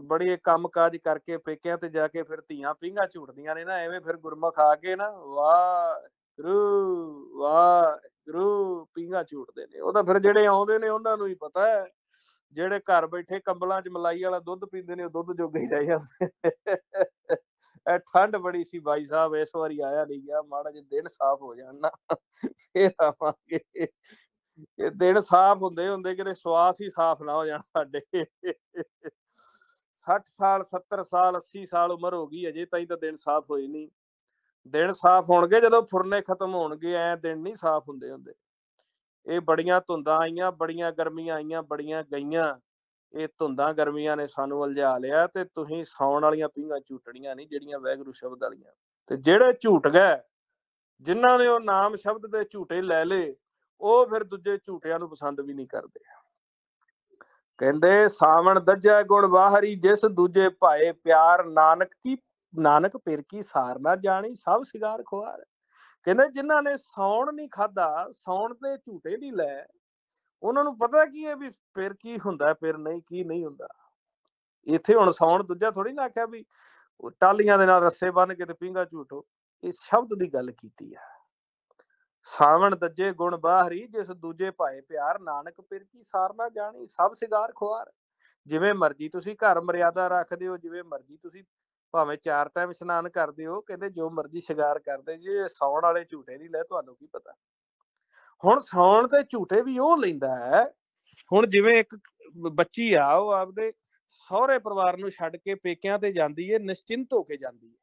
ਬੜੇ ਕੰਮ ਕਾਜ ਕਰਕੇ ਪੇਕਿਆਂ ਤੇ ਜਾ ਕੇ ਫਿਰ ਧੀਆਂ ਪਿੰਗਾ ਝੂਟਦੀਆਂ ਨੇ ਨਾ ਐਵੇਂ ਫਿਰ ਗੁਰਮੁਖ ਆ ਕੇ ਨਾ ਵਾਹ ਗੁਰੂ ਵਾਹ ਗੁਰੂ ਪੀਂਗਾ ਝੂਟਦੇ ਨੇ ਉਹ ਤਾਂ ਫਿਰ ਜਿਹੜੇ ਆਉਂਦੇ ਨੇ ਉਹਨਾਂ ਨੂੰ ਹੀ ਪਤਾ ਹੈ ਜਿਹੜੇ ਘਰ ਬੈਠੇ ਕੰਬਲਾਂ 'ਚ ਮਲਾਈ ਵਾਲਾ ਦੁੱਧ ਪੀਂਦੇ ਨੇ ਉਹ ਦੁੱਧ ਜੋਗੇ ਹੀ ਰਹਿ ਜਾਂਦੇ ਐ ਠੰਡ ਬੜੀ ਸੀ ਬਾਈ ਸਾਹਿਬ ਇਸ ਵਾਰੀ ਆਇਆ ਨਹੀਂ ਗਿਆ ਮਾੜਾ ਜਿਹਾ ਦਿਨ ਸਾਫ਼ ਹੋ ਜਾਣ ਨਾ ਫੇਰ ਆਵਾਂਗੇ ਇਹ ਦਿਨ ਸਾਫ਼ ਹੁੰਦੇ ਹੁੰਦੇ ਕਿਤੇ ਸਵਾਸ ਹੀ ਸਾਫ਼ ਨਾ ਹੋ ਜਾਣ ਸਾਡੇ 60 ਸਾਲ 70 ਸਾਲ 80 ਸਾਲ ਉਮਰ ਹੋ ਗਈ ਅਜੇ ਤਾਈਂ ਤਾਂ ਦਿਨ ਸਾਫ਼ ਹੋਏ ਨਹੀਂ ਦਿਨ ਸਾਫ਼ ਹੋਣਗੇ ਜਦੋਂ ਫੁਰਨੇ ਖਤਮ ਹੋਣਗੇ ਐ ਦਿਨ ਨਹੀਂ ਸਾਫ਼ ਹੁੰਦੇ ਹੁੰਦੇ ਇਹ ਬੜੀਆਂ ਧੁੰਦਾਂ ਆਈਆਂ ਬੜੀਆਂ ਗਰਮੀਆਂ ਆਈਆਂ ਬੜੀਆਂ ਗਈਆਂ ਇਹ ਧੁੰਦਾਂ ਗਰਮੀਆਂ ਨੇ ਸਾਨੂੰ ਉਲਝਾ ਲਿਆ ਤੇ ਤੁਸੀਂ ਸੌਣ ਵਾਲੀਆਂ ਪੀਂਘਾਂ ਝੂਟੜੀਆਂ ਨਹੀਂ ਜਿਹੜੀਆਂ ਵੈਗਰੂ ਸ਼ਬਦ ਵਾਲੀਆਂ ਤੇ ਜਿਹੜੇ ਝੂਟ ਗਏ ਜਿਨ੍ਹਾਂ ਨੇ ਉਹ ਨਾਮ ਸ਼ਬਦ ਦੇ ਝੂਟੇ ਲੈ ਲਏ ਉਹ ਫਿਰ ਦੂਜੇ ਝੂਟਿਆਂ ਨੂੰ ਪਸੰਦ ਵੀ ਨਹੀਂ ਕਰਦੇ ਕਹਿੰਦੇ ਸਾਵਣ ਦੱਜੈ ਗੁਣ ਬਾਹਰੀ ਜਿਸ ਦੂਜੇ ਭਾਏ ਪਿਆਰ ਨਾਨਕ ਕੀ ਨਾਨਕ ਪਿਰ ਕੀ ਸਾਰ ਨਾ ਜਾਣੀ ਸਭ ਸਿਗਾਰ ਖੁਆਰ ਕਹਿੰਦੇ ਜਿਨ੍ਹਾਂ ਨੇ ਸੌਣ ਨਹੀਂ ਖਾਦਾ ਸੌਣ ਦੇ ਝੂਟੇ ਨਹੀਂ ਲੈ ਉਹਨਾਂ ਨੂੰ ਪਤਾ ਕੀ ਹੈ ਵੀ ਫਿਰ ਕੀ ਹੁੰਦਾ ਫਿਰ ਨਹੀਂ ਕੀ ਨਹੀਂ ਹੁੰਦਾ ਇੱਥੇ ਹੁਣ ਸੌਣ ਦੂਜਾ ਥੋੜੀ ਨਾ ਆਖਿਆ ਵੀ ਟਾਲੀਆਂ ਦੇ ਨਾਲ ਰੱਸੇ ਬੰਨ ਕੇ ਤੇ ਪਿੰਗਾ ਝੂਟੋ ਇਹ ਸ਼ਬਦ ਦੀ ਗੱਲ ਕੀਤੀ ਆ ਸਾਵਣ ਦੱਜੇ ਗੁਣ ਬਾਹਰੀ ਜਿਸ ਦੂਜੇ ਭਾਏ ਪਿਆਰ ਨਾਨਕ ਪਿਰ ਕੀ ਸਾਰ ਨਾ ਜਾਣੀ ਸਭ ਸਿਗਾਰ ਖੁਆਰ ਜਿਵੇਂ ਮਰਜ਼ੀ ਤੁਸੀਂ ਘਰ ਮਰਿਆਦਾ ਰੱਖਦੇ ਹੋ ਜਿਵੇਂ ਮਰਜ਼ੀ ਤੁਸੀਂ ਭਾਵੇਂ ਚਾਰ ਟਾਈਮ ਇਸ਼ਨਾਨ ਕਰਦੇ ਹੋ ਕਹਿੰਦੇ ਜੋ ਮਰਜ਼ੀ ਸ਼ਿੰਗਾਰ ਕਰਦੇ ਜੇ ਸੌਣ ਵਾਲੇ ਝੂਟੇ ਨਹੀਂ ਲੈ ਤੁਹਾਨੂੰ ਕੀ ਪਤਾ ਹੁਣ ਸੌਣ ਤੇ ਝੂਟੇ ਵੀ ਉਹ ਲੈਂਦਾ ਹੈ ਹੁਣ ਜਿਵੇਂ ਇੱਕ ਬੱਚੀ ਆ ਉਹ ਆਪਦੇ ਸਹੁਰੇ ਪਰਿਵਾਰ ਨੂੰ ਛੱਡ ਕੇ ਪੇਕਿਆਂ ਤੇ ਜਾਂਦੀ ਏ ਨਿਸ਼ਚਿੰਤ ਹੋ ਕੇ ਜਾਂਦੀ ਏ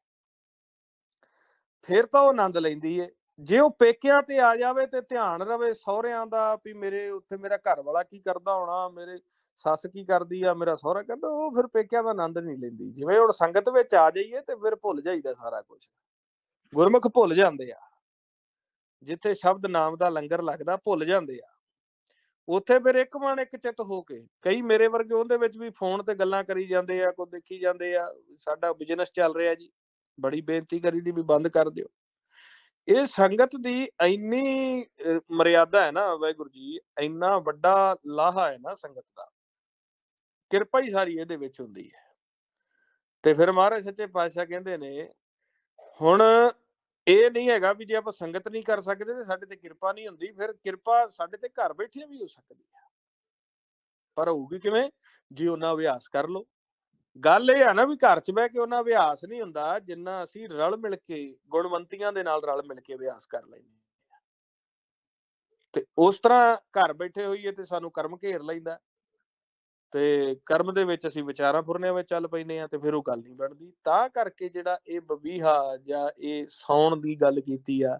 ਫਿਰ ਤਾਂ ਉਹ ਆਨੰਦ ਲੈਂਦੀ ਏ ਜੇ ਉਹ ਪੇਕਿਆਂ ਤੇ ਆ ਜਾਵੇ ਤੇ ਧਿਆਨ ਰਵੇ ਸਹੁਰਿਆਂ ਦਾ ਵੀ ਮੇਰੇ ਉੱਥੇ ਮੇਰਾ ਘਰ ਵਾਲਾ ਕੀ ਕਰਦਾ ਹੋਣਾ ਮੇਰੇ ਸੱਸ ਕੀ ਕਰਦੀ ਆ ਮੇਰਾ ਸਹੁਰਾ ਕਹਿੰਦਾ ਉਹ ਫਿਰ ਪੇਕਿਆਂ ਦਾ ਆਨੰਦ ਨਹੀਂ ਲੈਂਦੀ ਜਿਵੇਂ ਹੁਣ ਸੰਗਤ ਵਿੱਚ ਆ ਜਾਈਏ ਤੇ ਫਿਰ ਭੁੱਲ ਜਾਈਦਾ ਸਾਰਾ ਕੁਝ ਗੁਰਮੁਖ ਭੁੱਲ ਜਾਂਦੇ ਆ ਜਿੱਥੇ ਸ਼ਬਦ ਨਾਮ ਦਾ ਲੰਗਰ ਲੱਗਦਾ ਭੁੱਲ ਜਾਂਦੇ ਆ ਉੱਥੇ ਫਿਰ ਇੱਕ ਮਨ ਇੱਕ ਚਿੱਤ ਹੋ ਕੇ ਕਈ ਮੇਰੇ ਵਰਗੇ ਉਹਦੇ ਵਿੱਚ ਵੀ ਫੋਨ ਤੇ ਗੱਲਾਂ ਕਰੀ ਜਾਂਦੇ ਆ ਕੋ ਦੇਖੀ ਜਾਂਦੇ ਆ ਸਾਡਾ ਬਿਜ਼ਨਸ ਚੱਲ ਰਿਹਾ ਜੀ ਬੜੀ ਬੇਨਤੀ ਕਰੀ ਦੀ ਵੀ ਬੰਦ ਕਰ ਦਿਓ ਇਹ ਸੰਗਤ ਦੀ ਇੰਨੀ ਮਰਿਆਦਾ ਹੈ ਨਾ ਵਾਹਿਗੁਰੂ ਜੀ ਇੰਨਾ ਵੱਡਾ ਲਾਹਾ ਹੈ ਨਾ ਸੰਗਤ ਦਾ ਕਿਰਪਾ ਹੀ ਸਾਰੀ ਇਹਦੇ ਵਿੱਚ ਹੁੰਦੀ ਹੈ ਤੇ ਫਿਰ ਮਹਾਰਾਜ ਸੱਚੇ ਪਾਤਸ਼ਾਹ ਕਹਿੰਦੇ ਨੇ ਹੁਣ ਇਹ ਨਹੀਂ ਹੈਗਾ ਵੀ ਜੇ ਆਪਾਂ ਸੰਗਤ ਨਹੀਂ ਕਰ ਸਕਦੇ ਤੇ ਸਾਡੇ ਤੇ ਕਿਰਪਾ ਨਹੀਂ ਹੁੰਦੀ ਫਿਰ ਕਿਰਪਾ ਸਾਡੇ ਤੇ ਘਰ ਬੈਠੇ ਵੀ ਹੋ ਸਕਦੀ ਹੈ ਪਰ ਹੋਊਗੀ ਕਿਵੇਂ ਜੇ ਉਹਨਾਂ ਅਭਿਆਸ ਕਰ ਲੋ ਗੱਲ ਇਹ ਆ ਨਾ ਵੀ ਘਰ 'ਚ ਬਹਿ ਕੇ ਉਹਨਾਂ ਅਭਿਆਸ ਨਹੀਂ ਹੁੰਦਾ ਜਿੰਨਾ ਅਸੀਂ ਰਲ ਮਿਲ ਕੇ ਗੁਣਵੰਤੀਆਂ ਦੇ ਨਾਲ ਰਲ ਮਿਲ ਕੇ ਅਭਿਆਸ ਕਰ ਲੈਂਦੇ ਤੇ ਉਸ ਤਰ੍ਹਾਂ ਘਰ ਬੈਠੇ ਹੋਈਏ ਤੇ ਸਾਨੂੰ ਕਰਮ ਘੇਰ ਲੈਂਦਾ ਤੇ ਕਰਮ ਦੇ ਵਿੱਚ ਅਸੀਂ ਵਿਚਾਰਾਂ ਫੁਰਨੇ ਵਿੱਚ ਚੱਲ ਪੈਨੇ ਆ ਤੇ ਫਿਰ ਉਹ ਗੱਲ ਨਹੀਂ ਬਣਦੀ ਤਾਂ ਕਰਕੇ ਜਿਹੜਾ ਇਹ ਬਬੀਹਾ ਜਾਂ ਇਹ ਸੌਣ ਦੀ ਗੱਲ ਕੀਤੀ ਆ